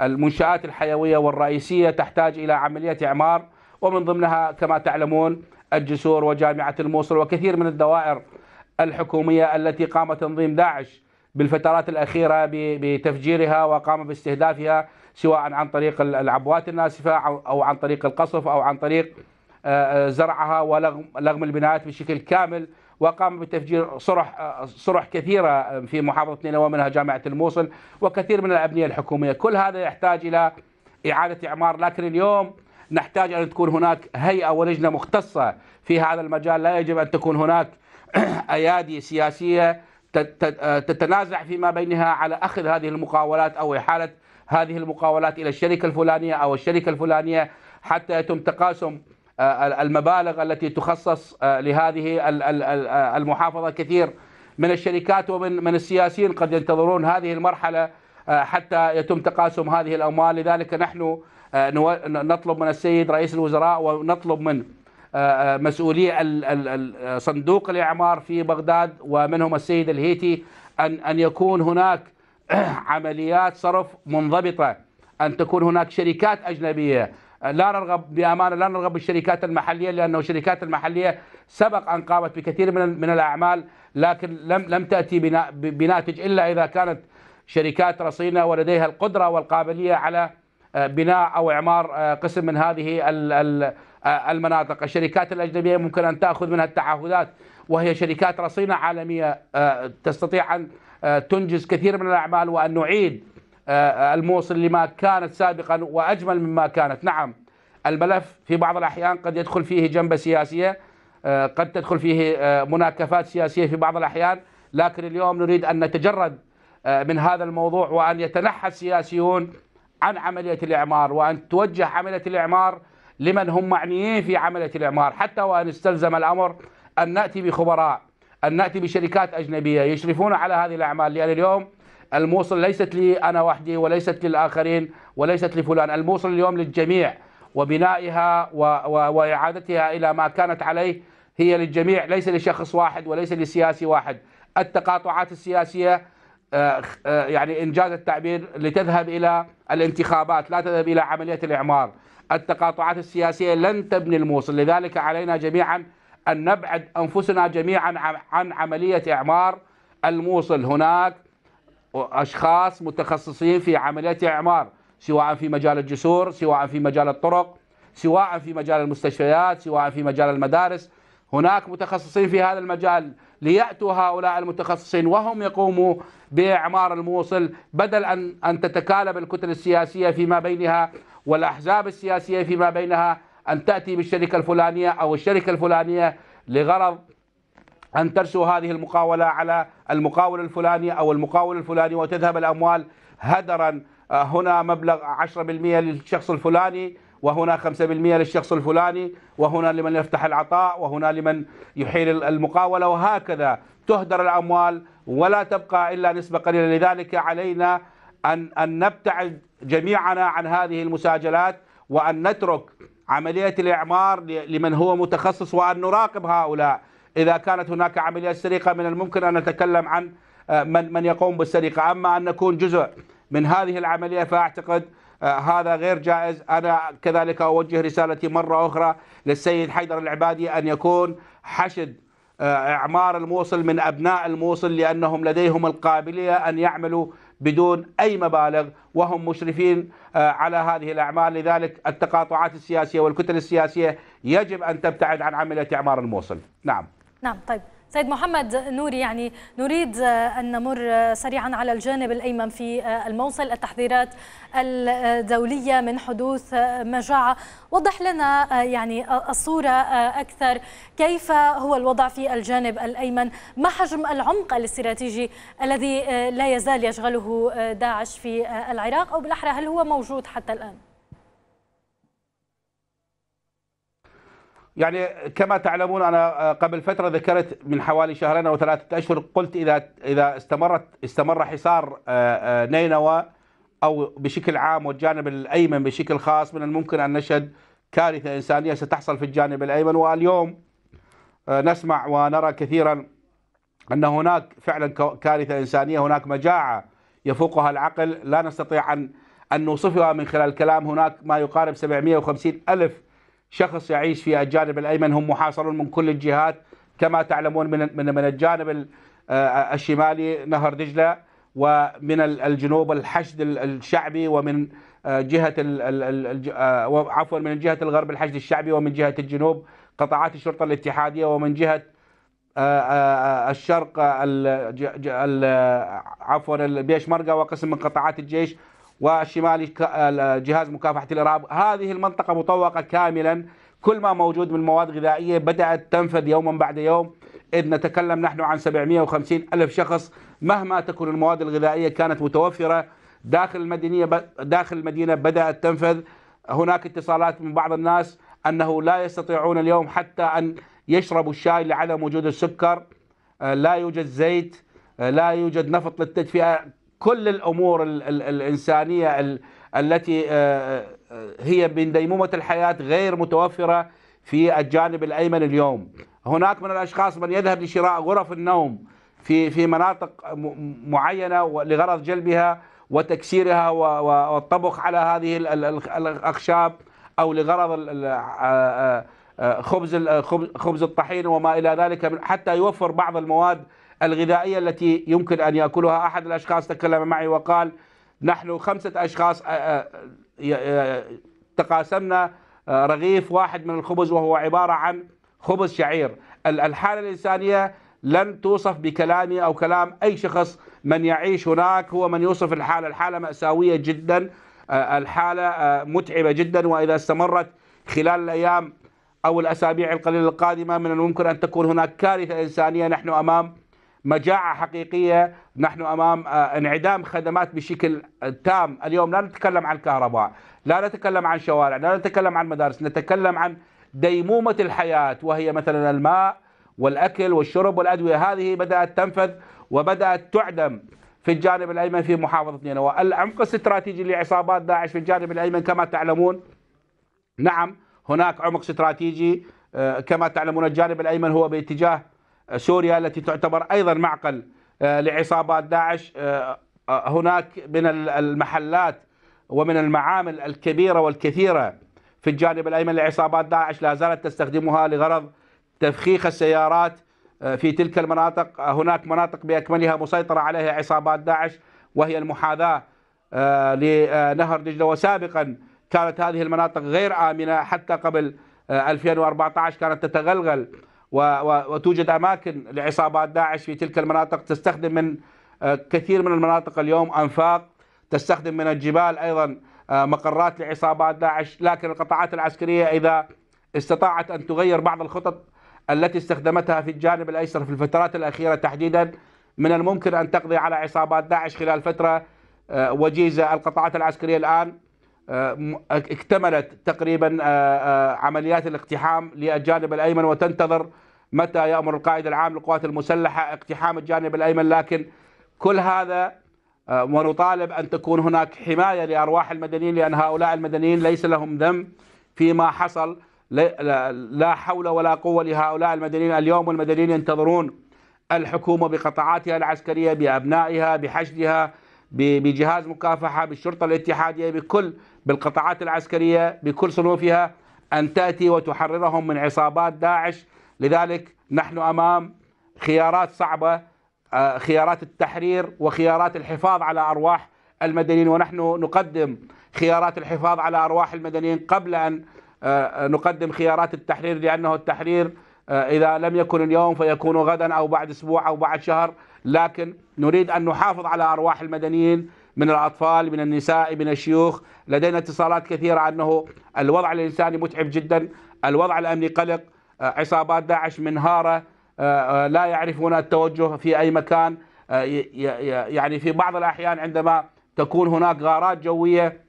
Speaker 10: المنشآت الحيوية والرئيسية تحتاج إلى عملية إعمار ومن ضمنها كما تعلمون الجسور وجامعة الموصل وكثير من الدوائر الحكومية التي قام تنظيم داعش بالفترات الأخيرة بتفجيرها وقام باستهدافها سواء عن طريق العبوات الناسفة أو عن طريق القصف أو عن طريق آه، آه، زرعها ولغم البنايات بشكل كامل وقام بتفجير صرح آه، صرح كثيرة في محافظة نينوى ومنها جامعة الموصل وكثير من الأبنية الحكومية كل هذا يحتاج إلى إعادة إعمار لكن اليوم نحتاج أن تكون هناك هيئة ولجنة مختصة في هذا المجال لا يجب أن تكون هناك أيادي سياسية تتنازع فيما بينها على أخذ هذه المقاولات أو إحالة هذه المقاولات إلى الشركة الفلانية أو الشركة الفلانية حتى يتم تقاسم آه، المبالغ التي تخصص آه، لهذه آه، المحافظة كثير من الشركات ومن من السياسيين قد ينتظرون هذه المرحلة حتى يتم تقاسم هذه الأموال لذلك نحن نطلب من السيد رئيس الوزراء ونطلب من مسؤولي صندوق الإعمار في بغداد ومنهم السيد الهيتي أن أن يكون هناك عمليات صرف منضبطة أن تكون هناك شركات أجنبية لا نرغب بأمانة لا نرغب بالشركات المحلية لأنه الشركات المحلية سبق أن قامت بكثير من من الأعمال لكن لم لم تأتي بناتج إلا إذا كانت شركات رصينة ولديها القدرة والقابلية على آه، بناء أو إعمار آه، قسم من هذه آه، المناطق الشركات الأجنبية ممكن أن تأخذ منها التعهدات وهي شركات رصينة عالمية تستطيع أن آه، تنجز كثير من الأعمال وأن نعيد آه، آه، الموصل لما كانت سابقا وأجمل مما كانت نعم الملف في بعض الأحيان قد يدخل فيه جنبة سياسية قد تدخل فيه مناكفات سياسية في بعض الأحيان لكن اليوم نريد أن نتجرد من هذا الموضوع وأن يتنحى السياسيون عن عملية الإعمار وأن توجه عملية الإعمار لمن هم معنيين في عملية الإعمار حتى وأن استلزم الأمر أن نأتي بخبراء أن نأتي بشركات أجنبية يشرفون على هذه الأعمال لأن اليوم الموصل ليست لي أنا وحدي وليست للآخرين وليست لفلان الموصل اليوم للجميع وبنائها وإعادتها إلى ما كانت عليه هي للجميع ليس لشخص واحد وليس لسياسي واحد التقاطعات السياسية آه، آه، يعني إنجاز التعبير لتذهب إلى الانتخابات لا تذهب إلى عملية الإعمار التقاطعات السياسية لن تبني الموصل لذلك علينا جميعا أن نبعد أنفسنا جميعا عن عملية إعمار الموصل هناك أشخاص متخصصين في عملية إعمار سواء في مجال الجسور سواء في مجال الطرق سواء في مجال المستشفيات سواء في مجال المدارس هناك متخصصين في هذا المجال ليأتوا هؤلاء المتخصصين وهم يقوموا بإعمار الموصل بدل أن أن تتكالب الكتل السياسية فيما بينها والأحزاب السياسية فيما بينها أن تأتي بالشركة الفلانية أو الشركة الفلانية لغرض أن ترسو هذه المقاولة على المقاول الفلاني أو المقاول الفلاني وتذهب الأموال هدرا آه، هنا مبلغ 10% للشخص الفلاني وهنا 5% للشخص الفلاني وهنا لمن يفتح العطاء وهنا لمن يحيل المقاولة وهكذا تهدر الأموال ولا تبقى إلا نسبة قليلة لذلك علينا أن أن نبتعد جميعنا عن هذه المساجلات وأن نترك عملية الإعمار لمن هو متخصص وأن نراقب هؤلاء إذا كانت هناك عملية سرقة من الممكن أن نتكلم عن آه، من من يقوم بالسرقة أما أن نكون جزء من هذه العملية فأعتقد آه، هذا غير جائز أنا كذلك أوجه رسالتي مرة أخرى للسيد حيدر العبادي أن يكون حشد آه، إعمار الموصل من أبناء الموصل لأنهم لديهم القابلية أن يعملوا بدون أي مبالغ وهم مشرفين آه، على هذه الأعمال لذلك التقاطعات السياسية والكتل السياسية يجب أن تبتعد عن عملية إعمار الموصل نعم
Speaker 4: نعم طيب سيد محمد نوري يعني نريد أن نمر سريعا على الجانب الأيمن في الموصل التحذيرات الدولية من حدوث مجاعة وضح لنا يعني الصورة أكثر كيف هو الوضع في الجانب الأيمن ما حجم العمق الاستراتيجي الذي لا يزال يشغله داعش في العراق أو بالأحرى هل هو موجود حتى الآن؟
Speaker 10: يعني كما تعلمون أنا آه، قبل فترة ذكرت من حوالي شهرين أو ثلاثة أشهر قلت إذا إذا استمرت استمر حصار آه، آه، نينوى أو بشكل عام والجانب الأيمن بشكل خاص من الممكن أن نشهد كارثة إنسانية ستحصل في الجانب الأيمن واليوم نسمع ونرى كثيرا أن هناك فعلا كارثة إنسانية هناك مجاعة يفوقها العقل لا نستطيع أن أن نوصفها من خلال الكلام هناك ما يقارب 750 ألف شخص يعيش في الجانب الايمن هم محاصرون من كل الجهات كما تعلمون من من من الجانب آه، الشمالي نهر دجله ومن الجنوب الحشد الشعبي ومن آه، جهه آه، عفوا من جهه الغرب الحشد الشعبي ومن جهه الجنوب قطاعات الشرطه الاتحاديه ومن جهه الشرق عفوا البيشمركه وقسم من قطاعات الجيش وشمال جهاز مكافحة الإرهاب هذه المنطقة مطوقة كاملا كل ما موجود من مواد غذائية بدأت تنفذ يوما بعد يوم إذ نتكلم نحن عن 750 ألف شخص مهما تكون المواد الغذائية كانت متوفرة داخل المدينة داخل المدينة بدأت تنفذ هناك اتصالات من بعض الناس أنه لا يستطيعون اليوم حتى أن يشربوا الشاي لعدم وجود السكر آه، لا يوجد زيت آه، لا يوجد نفط للتدفئة كل الأمور الإنسانية التي آه، آه، هي من ديمومة الحياة غير متوفرة في الجانب الأيمن اليوم هناك من الأشخاص من يذهب لشراء غرف النوم في في مناطق معينة لغرض جلبها وتكسيرها والطبخ على هذه الأخشاب أو لغرض آه، خبز خبز الطحين وما إلى ذلك حتى يوفر بعض المواد الغذائية التي يمكن أن يأكلها أحد الأشخاص تكلم معي وقال نحن خمسة أشخاص آه، آه، آه، تقاسمنا رغيف واحد من الخبز وهو عبارة عن خبز شعير الحالة الإنسانية لن توصف بكلامي أو كلام أي شخص من يعيش هناك هو من يوصف الحالة الحالة مأساوية جدا الحالة متعبة جدا وإذا استمرت خلال الأيام أو الأسابيع القليلة القادمة من الممكن أن تكون هناك كارثة إنسانية نحن أمام مجاعة حقيقية نحن أمام آه، انعدام خدمات بشكل تام اليوم لا نتكلم عن كهرباء لا نتكلم عن شوارع لا نتكلم عن مدارس نتكلم عن ديمومة الحياة وهي مثلا الماء والأكل والشرب والأدوية هذه بدأت تنفذ وبدأت تعدم في الجانب الأيمن في محافظة نينوى العمق الاستراتيجي لعصابات داعش في الجانب الأيمن كما تعلمون نعم هناك عمق استراتيجي آه، كما تعلمون الجانب الأيمن هو باتجاه سوريا التي تعتبر أيضا معقل آه، لعصابات داعش آه، آه، هناك من المحلات ومن المعامل الكبيرة والكثيرة في الجانب الأيمن لعصابات داعش لا زالت تستخدمها لغرض تفخيخ السيارات في تلك المناطق هناك مناطق بأكملها مسيطرة عليها عصابات داعش وهي المحاذاة لنهر دجلة وسابقا كانت هذه المناطق غير آمنة حتى قبل 2014 كانت تتغلغل وتوجد أماكن لعصابات داعش في تلك المناطق تستخدم من آه، كثير من المناطق اليوم أنفاق تستخدم من الجبال أيضا آه، مقرات لعصابات داعش لكن القطاعات العسكرية إذا استطاعت أن تغير بعض الخطط التي استخدمتها في الجانب الأيسر في الفترات الأخيرة تحديدا من الممكن أن تقضي على عصابات داعش خلال فترة آه، وجيزة القطاعات العسكرية الآن آه، اكتملت تقريبا آه، آه، عمليات الاقتحام للجانب الايمن وتنتظر متى يامر القائد العام للقوات المسلحه اقتحام الجانب الايمن لكن كل هذا ونطالب ان تكون هناك حمايه لارواح المدنيين لان هؤلاء المدنيين ليس لهم ذنب فيما حصل لا حول ولا قوه لهؤلاء المدنيين اليوم والمدنيين ينتظرون الحكومه بقطاعاتها العسكريه بابنائها بحشدها بجهاز مكافحه بالشرطه الاتحاديه بكل بالقطاعات العسكرية بكل صنوفها أن تأتي وتحررهم من عصابات داعش لذلك نحن أمام خيارات صعبة آه، خيارات التحرير وخيارات الحفاظ على أرواح المدنيين ونحن نقدم خيارات الحفاظ على أرواح المدنيين قبل أن آه، آه، نقدم خيارات التحرير لأنه التحرير إذا لم يكن اليوم فيكون غدا أو بعد أسبوع أو بعد شهر لكن نريد أن نحافظ على أرواح المدنيين من الأطفال من النساء من الشيوخ لدينا اتصالات كثيرة أنه الوضع الإنساني متعب جدا الوضع الأمني قلق آه، عصابات داعش منهارة آه، آه، لا يعرفون التوجه في أي مكان يعني في بعض الأحيان عندما تكون هناك غارات جوية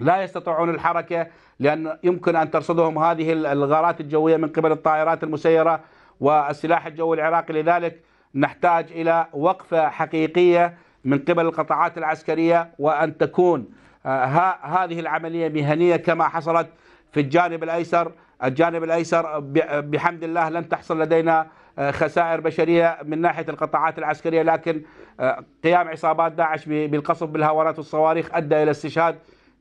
Speaker 10: لا يستطيعون الحركة لأن يمكن أن ترصدهم هذه الغارات الجوية من قبل الطائرات المسيرة والسلاح الجوي العراقي لذلك نحتاج إلى وقفة حقيقية من قبل القطاعات العسكرية وأن تكون آه، هذه العملية مهنية كما حصلت في الجانب الأيسر الجانب الأيسر بحمد الله لن تحصل لدينا آه، خسائر بشرية من ناحية القطاعات العسكرية لكن آه، قيام عصابات داعش بالقصف بالهوارات والصواريخ أدى إلى استشهاد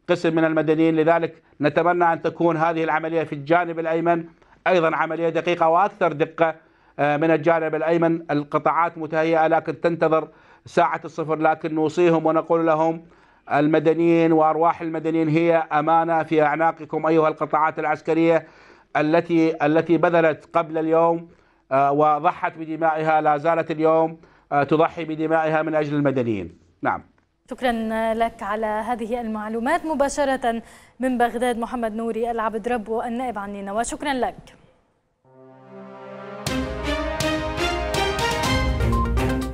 Speaker 10: قسم من المدنيين لذلك نتمنى أن تكون هذه العملية في الجانب الأيمن أيضا عملية دقيقة وأكثر دقة من الجانب الأيمن القطاعات متهيئة لكن تنتظر ساعة الصفر لكن نوصيهم ونقول لهم المدنيين وأرواح المدنيين هي أمانة في أعناقكم أيها القطاعات العسكرية التي التي بذلت قبل اليوم آه، وضحت بدمائها لا زالت اليوم آه، تضحي بدمائها من أجل المدنيين نعم
Speaker 4: شكرا لك على هذه المعلومات مباشرة من بغداد محمد نوري العبد ربو النائب عن نينوى شكرا لك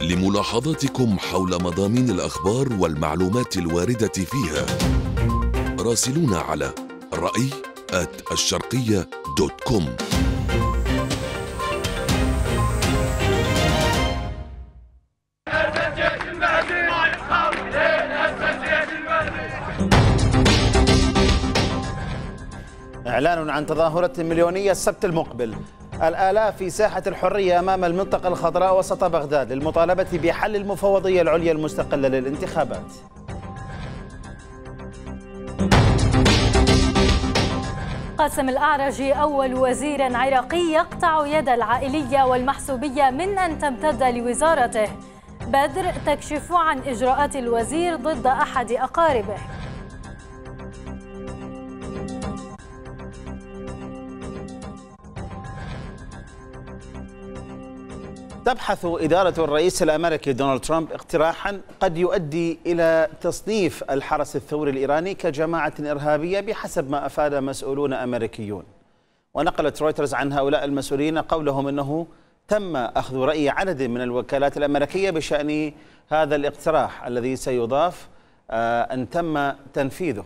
Speaker 1: لملاحظاتكم حول مضامين الأخبار والمعلومات الواردة فيها راسلونا على رأي الشرقية دوت كوم
Speaker 3: إعلان عن تظاهرة مليونية السبت المقبل الآلاف في ساحة الحرية أمام المنطقة الخضراء وسط بغداد للمطالبة بحل المفوضية العليا المستقلة للانتخابات
Speaker 4: قاسم الأعرجي أول وزير عراقي يقطع يد العائلية والمحسوبية من أن تمتد لوزارته بدر تكشف عن إجراءات الوزير ضد أحد أقاربه
Speaker 3: تبحث إدارة الرئيس الأمريكي دونالد ترامب اقتراحا قد يؤدي إلى تصنيف الحرس الثوري الإيراني كجماعة إرهابية بحسب ما أفاد مسؤولون أمريكيون ونقلت رويترز عن هؤلاء المسؤولين قولهم أنه تم أخذ رأي عدد من الوكالات الأمريكية بشأن هذا الاقتراح الذي سيضاف آه، أن تم تنفيذه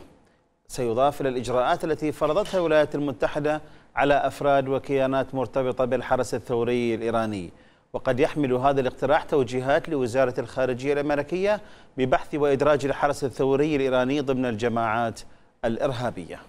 Speaker 3: سيضاف إلى الإجراءات التي فرضتها الولايات المتحدة على أفراد وكيانات مرتبطة بالحرس الثوري الإيراني وقد يحمل هذا الاقتراح توجيهات لوزارة الخارجية الأمريكية ببحث وإدراج الحرس الثوري الإيراني ضمن الجماعات الإرهابية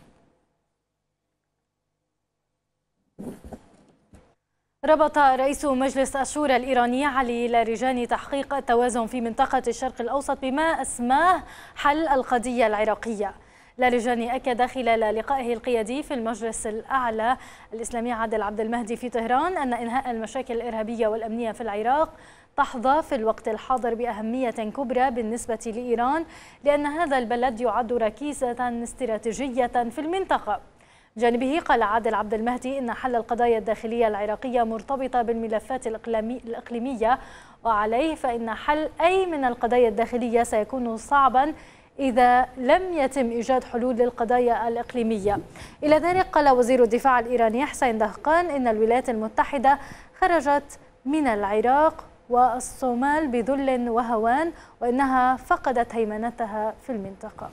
Speaker 4: ربط رئيس مجلس الشورى الإيراني علي لاريجاني تحقيق التوازن في منطقة الشرق الأوسط بما أسماه حل القضية العراقية لارجاني أكد خلال لقائه القيادي في المجلس الأعلى الإسلامي عادل عبد المهدي في طهران أن إنهاء المشاكل الإرهابية والأمنية في العراق تحظى في الوقت الحاضر بأهمية كبرى بالنسبة لإيران لأن هذا البلد يعد ركيزة استراتيجية في المنطقة جانبه قال عادل عبد المهدي إن حل القضايا الداخلية العراقية مرتبطة بالملفات الإقليمية وعليه فإن حل أي من القضايا الداخلية سيكون صعبا إذا لم يتم إيجاد حلول للقضايا الإقليمية إلى ذلك قال وزير الدفاع الإيراني حسين دهقان إن الولايات المتحدة خرجت من العراق والصومال بذل وهوان وإنها فقدت هيمنتها في المنطقة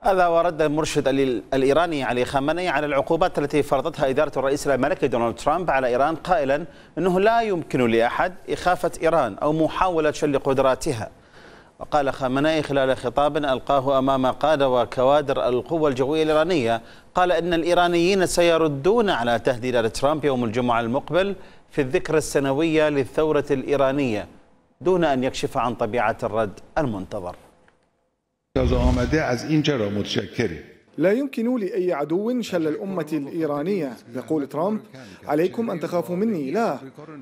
Speaker 3: هذا ورد المرشد الإيراني علي خامنئي على العقوبات التي فرضتها إدارة الرئيس الأمريكي دونالد ترامب على إيران قائلا أنه لا يمكن لأحد إخافة إيران أو محاولة شل قدراتها وقال خامنئي خلال خطاب ألقاه أمام قادة وكوادر القوة الجوية الإيرانية قال إن الإيرانيين سيردون على تهديدات ترامب يوم الجمعة المقبل في الذكرى السنوية للثورة الإيرانية دون أن يكشف عن طبيعة الرد المنتظر
Speaker 11: لا يمكن لأي عدو شل الأمة الإيرانية يقول ترامب عليكم أن تخافوا مني لا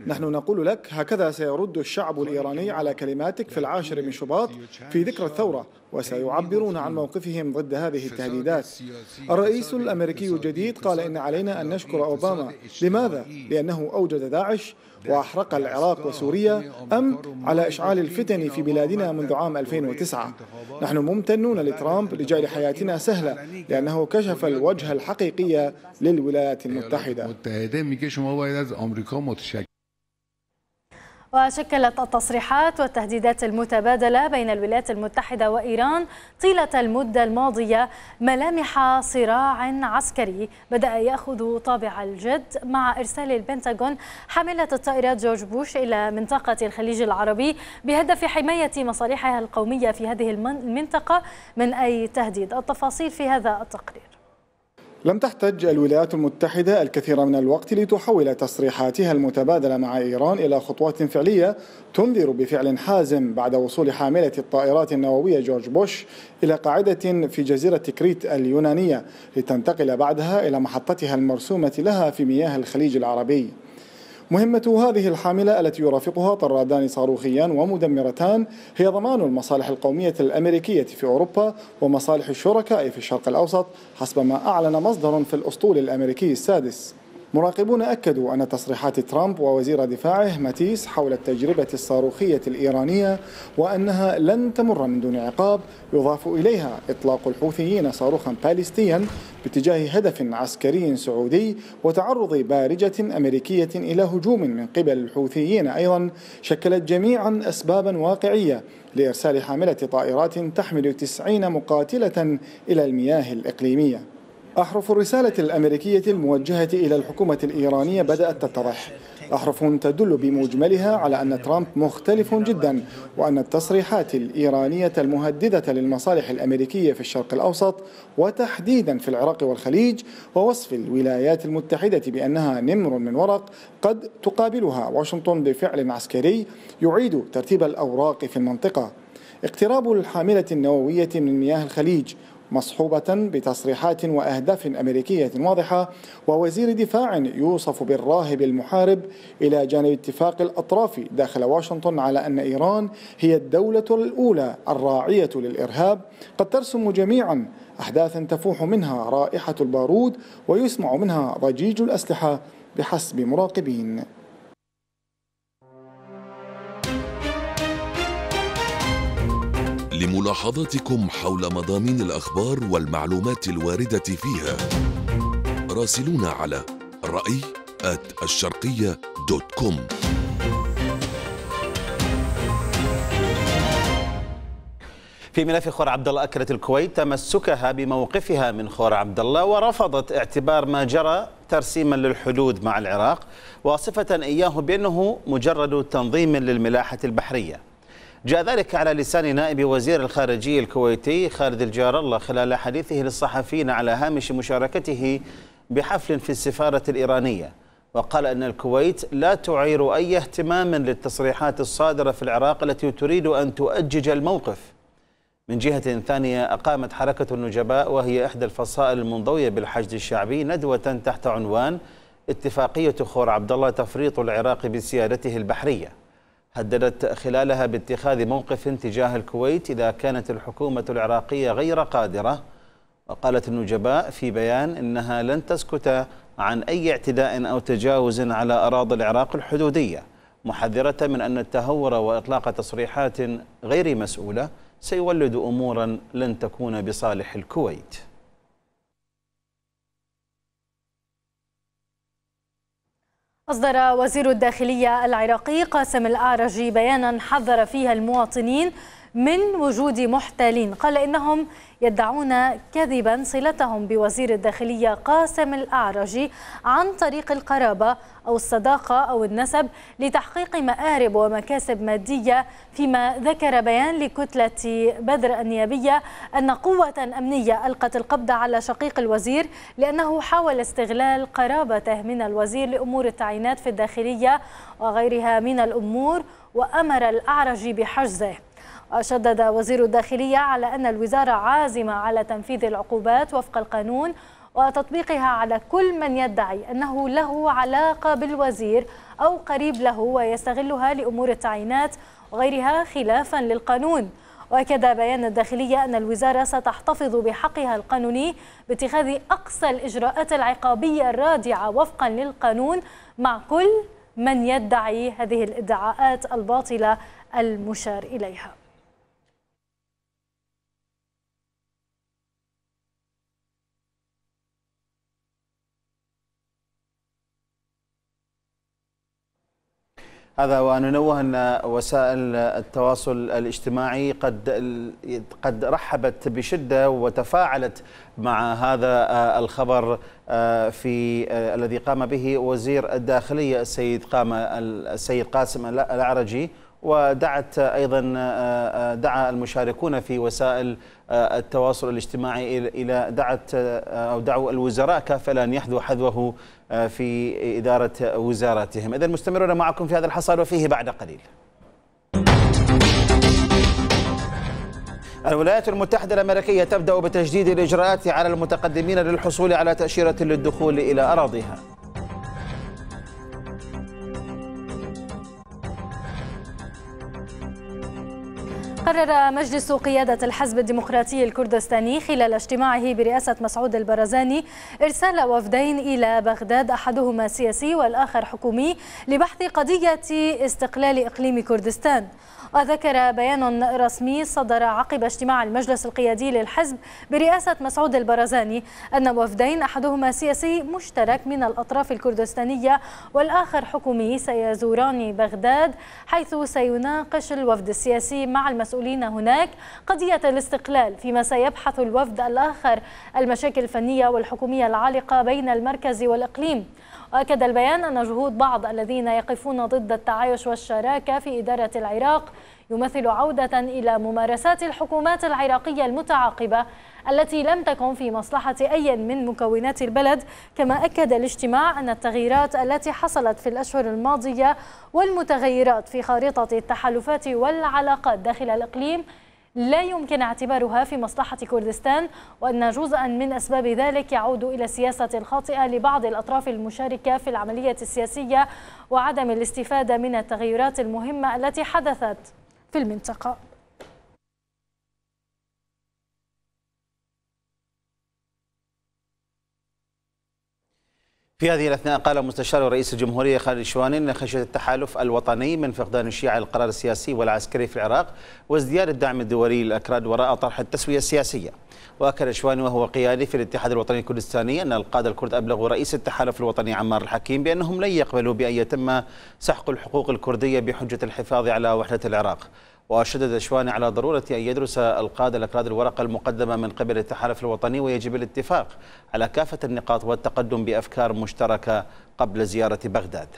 Speaker 11: نحن نقول لك هكذا سيرد الشعب الإيراني على كلماتك في العاشر من شباط في ذكرى الثورة وسيعبرون عن موقفهم ضد هذه التهديدات الرئيس الأمريكي الجديد قال إن علينا أن نشكر أوباما لماذا؟ لأنه أوجد داعش وأحرق العراق وسوريا أم على إشعال الفتن في بلادنا منذ عام 2009 نحن ممتنون لترامب لجعل حياتنا سهلة لأنه كشف الوجه الحقيقي للولايات المتحدة
Speaker 4: وشكلت التصريحات والتهديدات المتبادلة بين الولايات المتحدة وإيران طيلة المدة الماضية ملامح صراع عسكري بدأ يأخذ طابع الجد مع إرسال البنتاغون حاملة الطائرات جورج بوش إلى منطقة الخليج العربي بهدف حماية مصالحها القومية في هذه المنطقة من أي تهديد التفاصيل في هذا التقرير
Speaker 11: لم تحتج الولايات المتحدة الكثير من الوقت لتحول تصريحاتها المتبادلة مع إيران إلى خطوات فعلية تنذر بفعل حازم بعد وصول حاملة الطائرات النووية جورج بوش إلى قاعدة في جزيرة كريت اليونانية لتنتقل بعدها إلى محطتها المرسومة لها في مياه الخليج العربي مهمة هذه الحاملة التي يرافقها طرادان صاروخيان ومدمرتان هي ضمان المصالح القومية الأمريكية في أوروبا ومصالح الشركاء في الشرق الأوسط حسب ما أعلن مصدر في الأسطول الأمريكي السادس مراقبون أكدوا أن تصريحات ترامب ووزير دفاعه ماتيس حول التجربة الصاروخية الإيرانية وأنها لن تمر من دون عقاب يضاف إليها إطلاق الحوثيين صاروخا باليستيا باتجاه هدف عسكري سعودي وتعرض بارجة أمريكية إلى هجوم من قبل الحوثيين أيضا شكلت جميعا أسبابا واقعية لإرسال حاملة طائرات تحمل تسعين مقاتلة إلى المياه الإقليمية أحرف الرسالة الأمريكية الموجهة إلى الحكومة الإيرانية بدأت تتضح أحرف تدل بمجملها على أن ترامب مختلف جدا وأن التصريحات الإيرانية المهددة للمصالح الأمريكية في الشرق الأوسط وتحديدا في العراق والخليج ووصف الولايات المتحدة بأنها نمر من ورق قد تقابلها واشنطن بفعل عسكري يعيد ترتيب الأوراق في المنطقة اقتراب الحاملة النووية من مياه الخليج مصحوبة بتصريحات وأهداف أمريكية واضحة ووزير دفاع يوصف بالراهب المحارب إلى جانب اتفاق الأطراف داخل واشنطن على أن إيران هي الدولة الأولى الراعية للإرهاب قد ترسم جميعا أحداثا تفوح منها رائحة البارود ويسمع منها ضجيج الأسلحة بحسب مراقبين
Speaker 1: لملاحظاتكم حول مضامين الأخبار والمعلومات الواردة فيها راسلونا على الرأي الشرقية دوت كوم
Speaker 3: في ملف خور عبد الله اكرت الكويت تمسكها بموقفها من خور عبد الله ورفضت اعتبار ما جرى ترسيما للحدود مع العراق واصفه اياه بانه مجرد تنظيم للملاحه البحريه جاء ذلك على لسان نائب وزير الخارجية الكويتي خالد الجار الله خلال حديثه للصحفيين على هامش مشاركته بحفل في السفارة الإيرانية وقال أن الكويت لا تعير أي اهتمام للتصريحات الصادرة في العراق التي تريد أن تؤجج الموقف من جهة ثانية أقامت حركة النجباء وهي إحدى الفصائل المنضوية بالحشد الشعبي ندوة تحت عنوان اتفاقية خور عبد الله تفريط العراق بسيادته البحرية هددت خلالها باتخاذ موقف تجاه الكويت إذا كانت الحكومة العراقية غير قادرة وقالت النجباء في بيان إنها لن تسكت عن أي اعتداء أو تجاوز على أراضي العراق الحدودية محذرة من أن التهور وإطلاق تصريحات غير مسؤولة سيولد أمورا لن تكون بصالح الكويت
Speaker 4: أصدر وزير الداخلية العراقي قاسم الأعرجي بيانا حذر فيها المواطنين من وجود محتالين قال إنهم يدعون كذبا صلتهم بوزير الداخلية قاسم الأعرجي عن طريق القرابة أو الصداقة أو النسب لتحقيق مآرب ومكاسب مادية فيما ذكر بيان لكتلة بدر النيابية أن قوة أمنية ألقت القبض على شقيق الوزير لأنه حاول استغلال قرابته من الوزير لأمور التعيينات في الداخلية وغيرها من الأمور وأمر الأعرجي بحجزه شدد وزير الداخلية على أن الوزارة عازمة على تنفيذ العقوبات وفق القانون وتطبيقها على كل من يدعي أنه له علاقة بالوزير أو قريب له ويستغلها لأمور التعيينات وغيرها خلافا للقانون واكد بيان الداخليه ان الوزاره ستحتفظ بحقها القانوني باتخاذ اقصى الاجراءات العقابيه الرادعه وفقا للقانون مع كل من يدعي هذه الادعاءات الباطله المشار اليها
Speaker 3: هذا وان ننوه ان وسائل التواصل الاجتماعي قد قد رحبت بشده وتفاعلت مع هذا آه، الخبر آه، في آه، الذي قام به وزير الداخليه السيد قام السيد قاسم الاعرجي ودعت ايضا دعا المشاركون في وسائل التواصل الاجتماعي الى دعت او دعوا الوزراء كافه لان يحذو حذوه آه، في إدارة وزاراتهم إذا مستمرون معكم في هذا الحصار وفيه بعد قليل الولايات المتحدة الأمريكية تبدأ بتجديد الإجراءات على المتقدمين للحصول على تأشيرة للدخول إلى أراضيها
Speaker 4: قرر مجلس قيادة الحزب الديمقراطي الكردستاني خلال اجتماعه برئاسة مسعود البرزاني إرسال وفدين إلى بغداد أحدهما سياسي والآخر حكومي لبحث قضية استقلال إقليم كردستان وذكر بيان رسمي صدر عقب اجتماع المجلس القيادي للحزب برئاسة مسعود البرزاني أن وفدين أحدهما سياسي مشترك من الأطراف الكردستانية والآخر حكومي سيزوران بغداد حيث سيناقش الوفد السياسي مع المسؤولين هناك قضية الاستقلال فيما سيبحث الوفد الآخر المشاكل الفنية والحكومية العالقة بين المركز والإقليم وأكد البيان أن جهود بعض الذين يقفون ضد التعايش والشراكة في إدارة العراق يمثل عودة إلى ممارسات الحكومات العراقية المتعاقبة التي لم تكن في مصلحة أي من مكونات البلد كما أكد الاجتماع أن التغييرات التي حصلت في الأشهر الماضية والمتغيرات في خارطة التحالفات والعلاقات داخل الإقليم لا يمكن اعتبارها في مصلحة كردستان وأن جزءا من أسباب ذلك يعود إلى السياسة الخاطئة لبعض الأطراف المشاركة في العملية السياسية وعدم الاستفادة من التغيرات المهمة التي حدثت في المنطقة
Speaker 3: في هذه الأثناء قال مستشار رئيس الجمهورية خالد أن خشية التحالف الوطني من فقدان الشيعة القرار السياسي والعسكري في العراق وازدياد الدعم الدولي للأكراد وراء طرح التسوية السياسية وأكد الشواني وهو قيادي في الاتحاد الوطني الكردستاني أن القادة الكرد أبلغوا رئيس التحالف الوطني عمار الحكيم بأنهم لن يقبلوا بأن يتم سحق الحقوق الكردية بحجة الحفاظ على وحدة العراق وشدد شواني على ضرورة أن يدرس القادة الأكراد الورقة المقدمة من قبل التحالف الوطني ويجب الاتفاق على كافة النقاط والتقدم بأفكار مشتركة قبل زيارة بغداد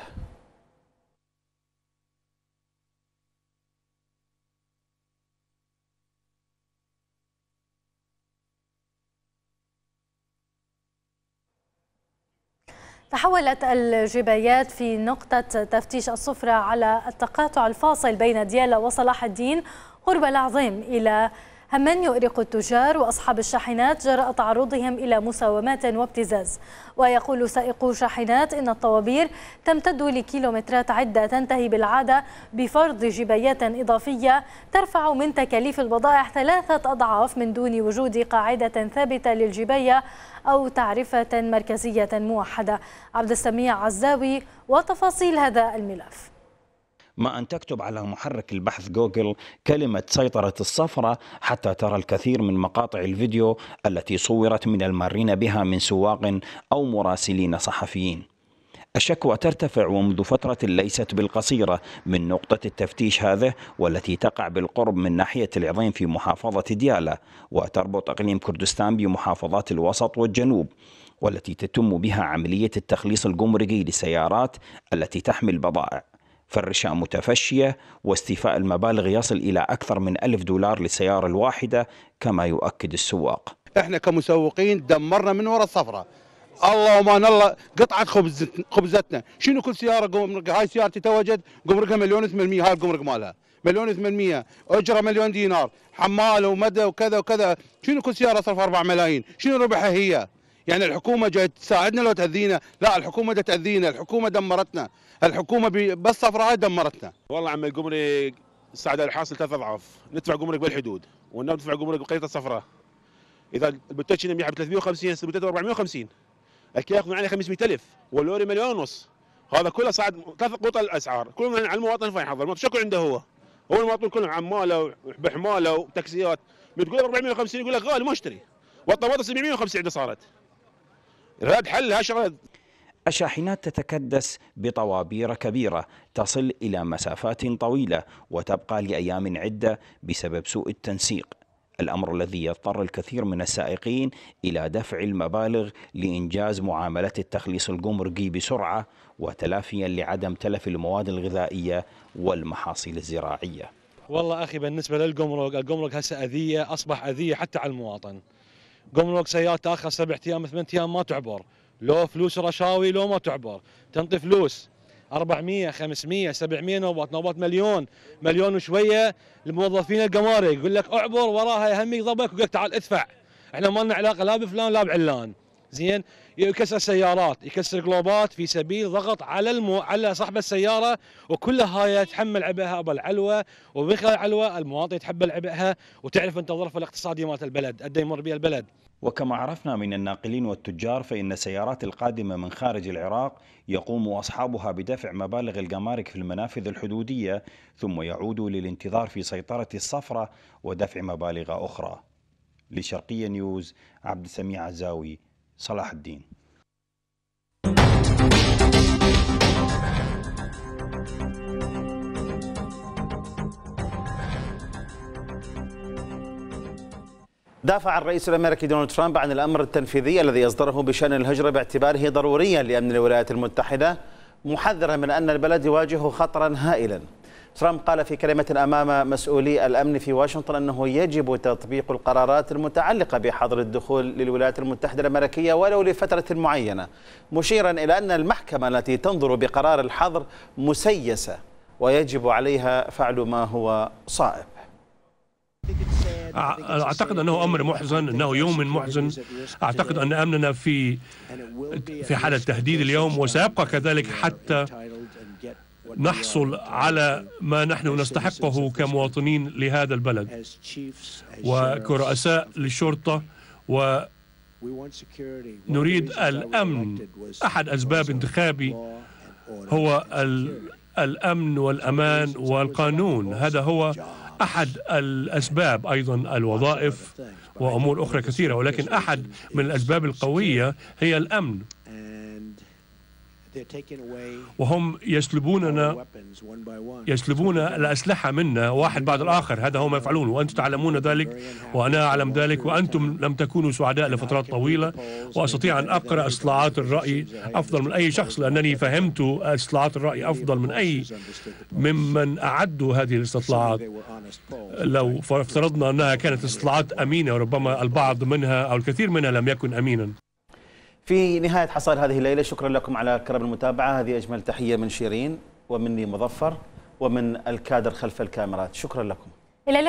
Speaker 4: تحولت الجبايات في نقطة تفتيش الصفرة على التقاطع الفاصل بين ديالا وصلاح الدين قرب العظيم إلى همن يؤرق التجار وأصحاب الشاحنات جراء تعرضهم إلى مساومات وابتزاز ويقول سائقو شاحنات إن الطوابير تمتد لكيلومترات عدة تنتهي بالعادة بفرض جبايات إضافية ترفع من تكاليف البضائع ثلاثة أضعاف من دون وجود قاعدة ثابتة للجباية أو تعرفة مركزية موحدة عبد السميع عزاوي وتفاصيل هذا الملف
Speaker 5: ما أن تكتب على محرك البحث جوجل كلمة سيطرة الصفرة حتى ترى الكثير من مقاطع الفيديو التي صورت من المارين بها من سواق أو مراسلين صحفيين الشكوى ترتفع ومنذ فترة ليست بالقصيرة من نقطة التفتيش هذه والتي تقع بالقرب من ناحية العظيم في محافظة ديالى وتربط أقليم كردستان بمحافظات الوسط والجنوب والتي تتم بها عملية التخليص الجمركي للسيارات التي تحمل بضائع فالرشاء متفشية واستيفاء المبالغ يصل إلى أكثر من ألف دولار للسيارة الواحدة كما يؤكد السواق
Speaker 7: احنا كمسوقين دمرنا من وراء الصفرة
Speaker 10: الله ما الله قطعة خبز خبزتنا شنو كل سيارة قمرك هاي سيارتي توجد قمرقها مليون و800 هاي القمرك مالها مليون و800 اجره مليون دينار حمال ومدى وكذا وكذا شنو كل سياره صرف 4 ملايين شنو ربحها هي يعني الحكومه جاي تساعدنا لو تاذينا لا الحكومه جاي تاذينا الحكومه دمرتنا الحكومه بس صفراء دمرتنا والله عم القمري سعد الحاصل ثلاث اضعاف ندفع قمرك بالحدود وندفع تدفع قمرك الصفراء اذا البوتاتشي ب 350 ب 450 اكيد ياخذون 500 500000 واللوري مليون ونص هذا كله صعد ثلاث قطع الاسعار من على المواطن فين حضر شكو عنده هو هو المواطن كلهم عماله بحماله وتاكسيات بتقول 450 يقول لك غالي ما اشتري والطماطم 750 عنده صارت
Speaker 5: الرد حلها شغله الشاحنات تتكدس بطوابير كبيره تصل الى مسافات طويله وتبقى لايام عده بسبب سوء التنسيق الامر الذي يضطر الكثير من السائقين الى دفع المبالغ لانجاز معامله التخليص الجمركي بسرعه وتلافيا لعدم تلف المواد الغذائيه والمحاصيل الزراعيه.
Speaker 2: والله اخي بالنسبه للجمرك، الجمرك هسه اذيه اصبح اذيه حتى على المواطن. قملوك سيارة تاخر سبع ايام ثمان ايام ما تعبر
Speaker 8: لو فلوس رشاوي لو ما تعبر تنطي فلوس 400 500 700
Speaker 2: نوبات نوبات مليون مليون وشويه لموظفين القمارق يقول لك اعبر وراها يهمك ضبك ويقول لك تعال ادفع احنا ما لنا علاقه لا بفلان لا بعلان زين يكسر
Speaker 8: سيارات يكسر قلوبات في سبيل ضغط على المو... على صاحب السياره وكل هاي يتحمل عبئها ابو العلوه ومن خلال العلوه المواطن يتحمل عبئها وتعرف انت الظرف
Speaker 5: الاقتصادي مالت البلد قد يمر بها البلد وكما عرفنا من الناقلين والتجار فإن السيارات القادمة من خارج العراق يقوم أصحابها بدفع مبالغ الجمارك في المنافذ الحدودية ثم يعودوا للانتظار في سيطرة الصفرة ودفع مبالغ أخرى لشرقية نيوز عبد السميع عزاوي صلاح الدين
Speaker 3: دافع الرئيس الامريكي دونالد ترامب عن الامر التنفيذي الذي اصدره بشان الهجره باعتباره ضروريا لامن الولايات المتحده محذرا من ان البلد يواجه خطرا هائلا ترامب قال في كلمة أمام مسؤولي الأمن في واشنطن أنه يجب تطبيق القرارات المتعلقة بحظر الدخول للولايات المتحدة الأمريكية ولو لفترة معينة مشيرا إلى أن المحكمة التي تنظر بقرار الحظر مسيسة ويجب عليها فعل ما هو صائب
Speaker 1: اعتقد انه امر محزن انه يوم محزن اعتقد ان امننا في في حاله تهديد اليوم وسيبقى كذلك حتى نحصل على ما نحن نستحقه كمواطنين لهذا البلد
Speaker 2: وكرؤساء
Speaker 1: للشرطة و نريد الأمن أحد أسباب انتخابي هو الأمن والأمان والقانون هذا هو أحد الأسباب أيضا الوظائف وأمور أخرى كثيرة ولكن أحد من الأسباب القوية هي الأمن وهم يسلبوننا يسلبون الأسلحة منا واحد بعد الآخر هذا هو ما يفعلون وأنتم تعلمون ذلك وأنا أعلم ذلك وأنتم لم تكونوا سعداء لفترات طويلة وأستطيع أن أقرأ إصلاحات الرأي أفضل من أي شخص لأنني فهمت إصلاحات الرأي أفضل من أي ممن أعدوا هذه الاستطلاعات لو افترضنا أنها كانت استطلاعات أمينة وربما البعض منها أو الكثير منها لم يكن أمينا
Speaker 3: في نهاية حصاد هذه الليلة شكرا لكم على كرم المتابعة هذه أجمل تحية من شيرين ومني مظفر ومن الكادر خلف الكاميرات شكرا لكم
Speaker 4: إلى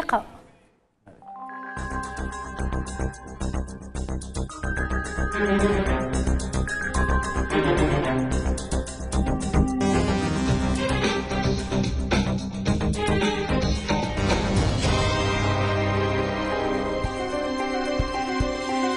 Speaker 5: اللقاء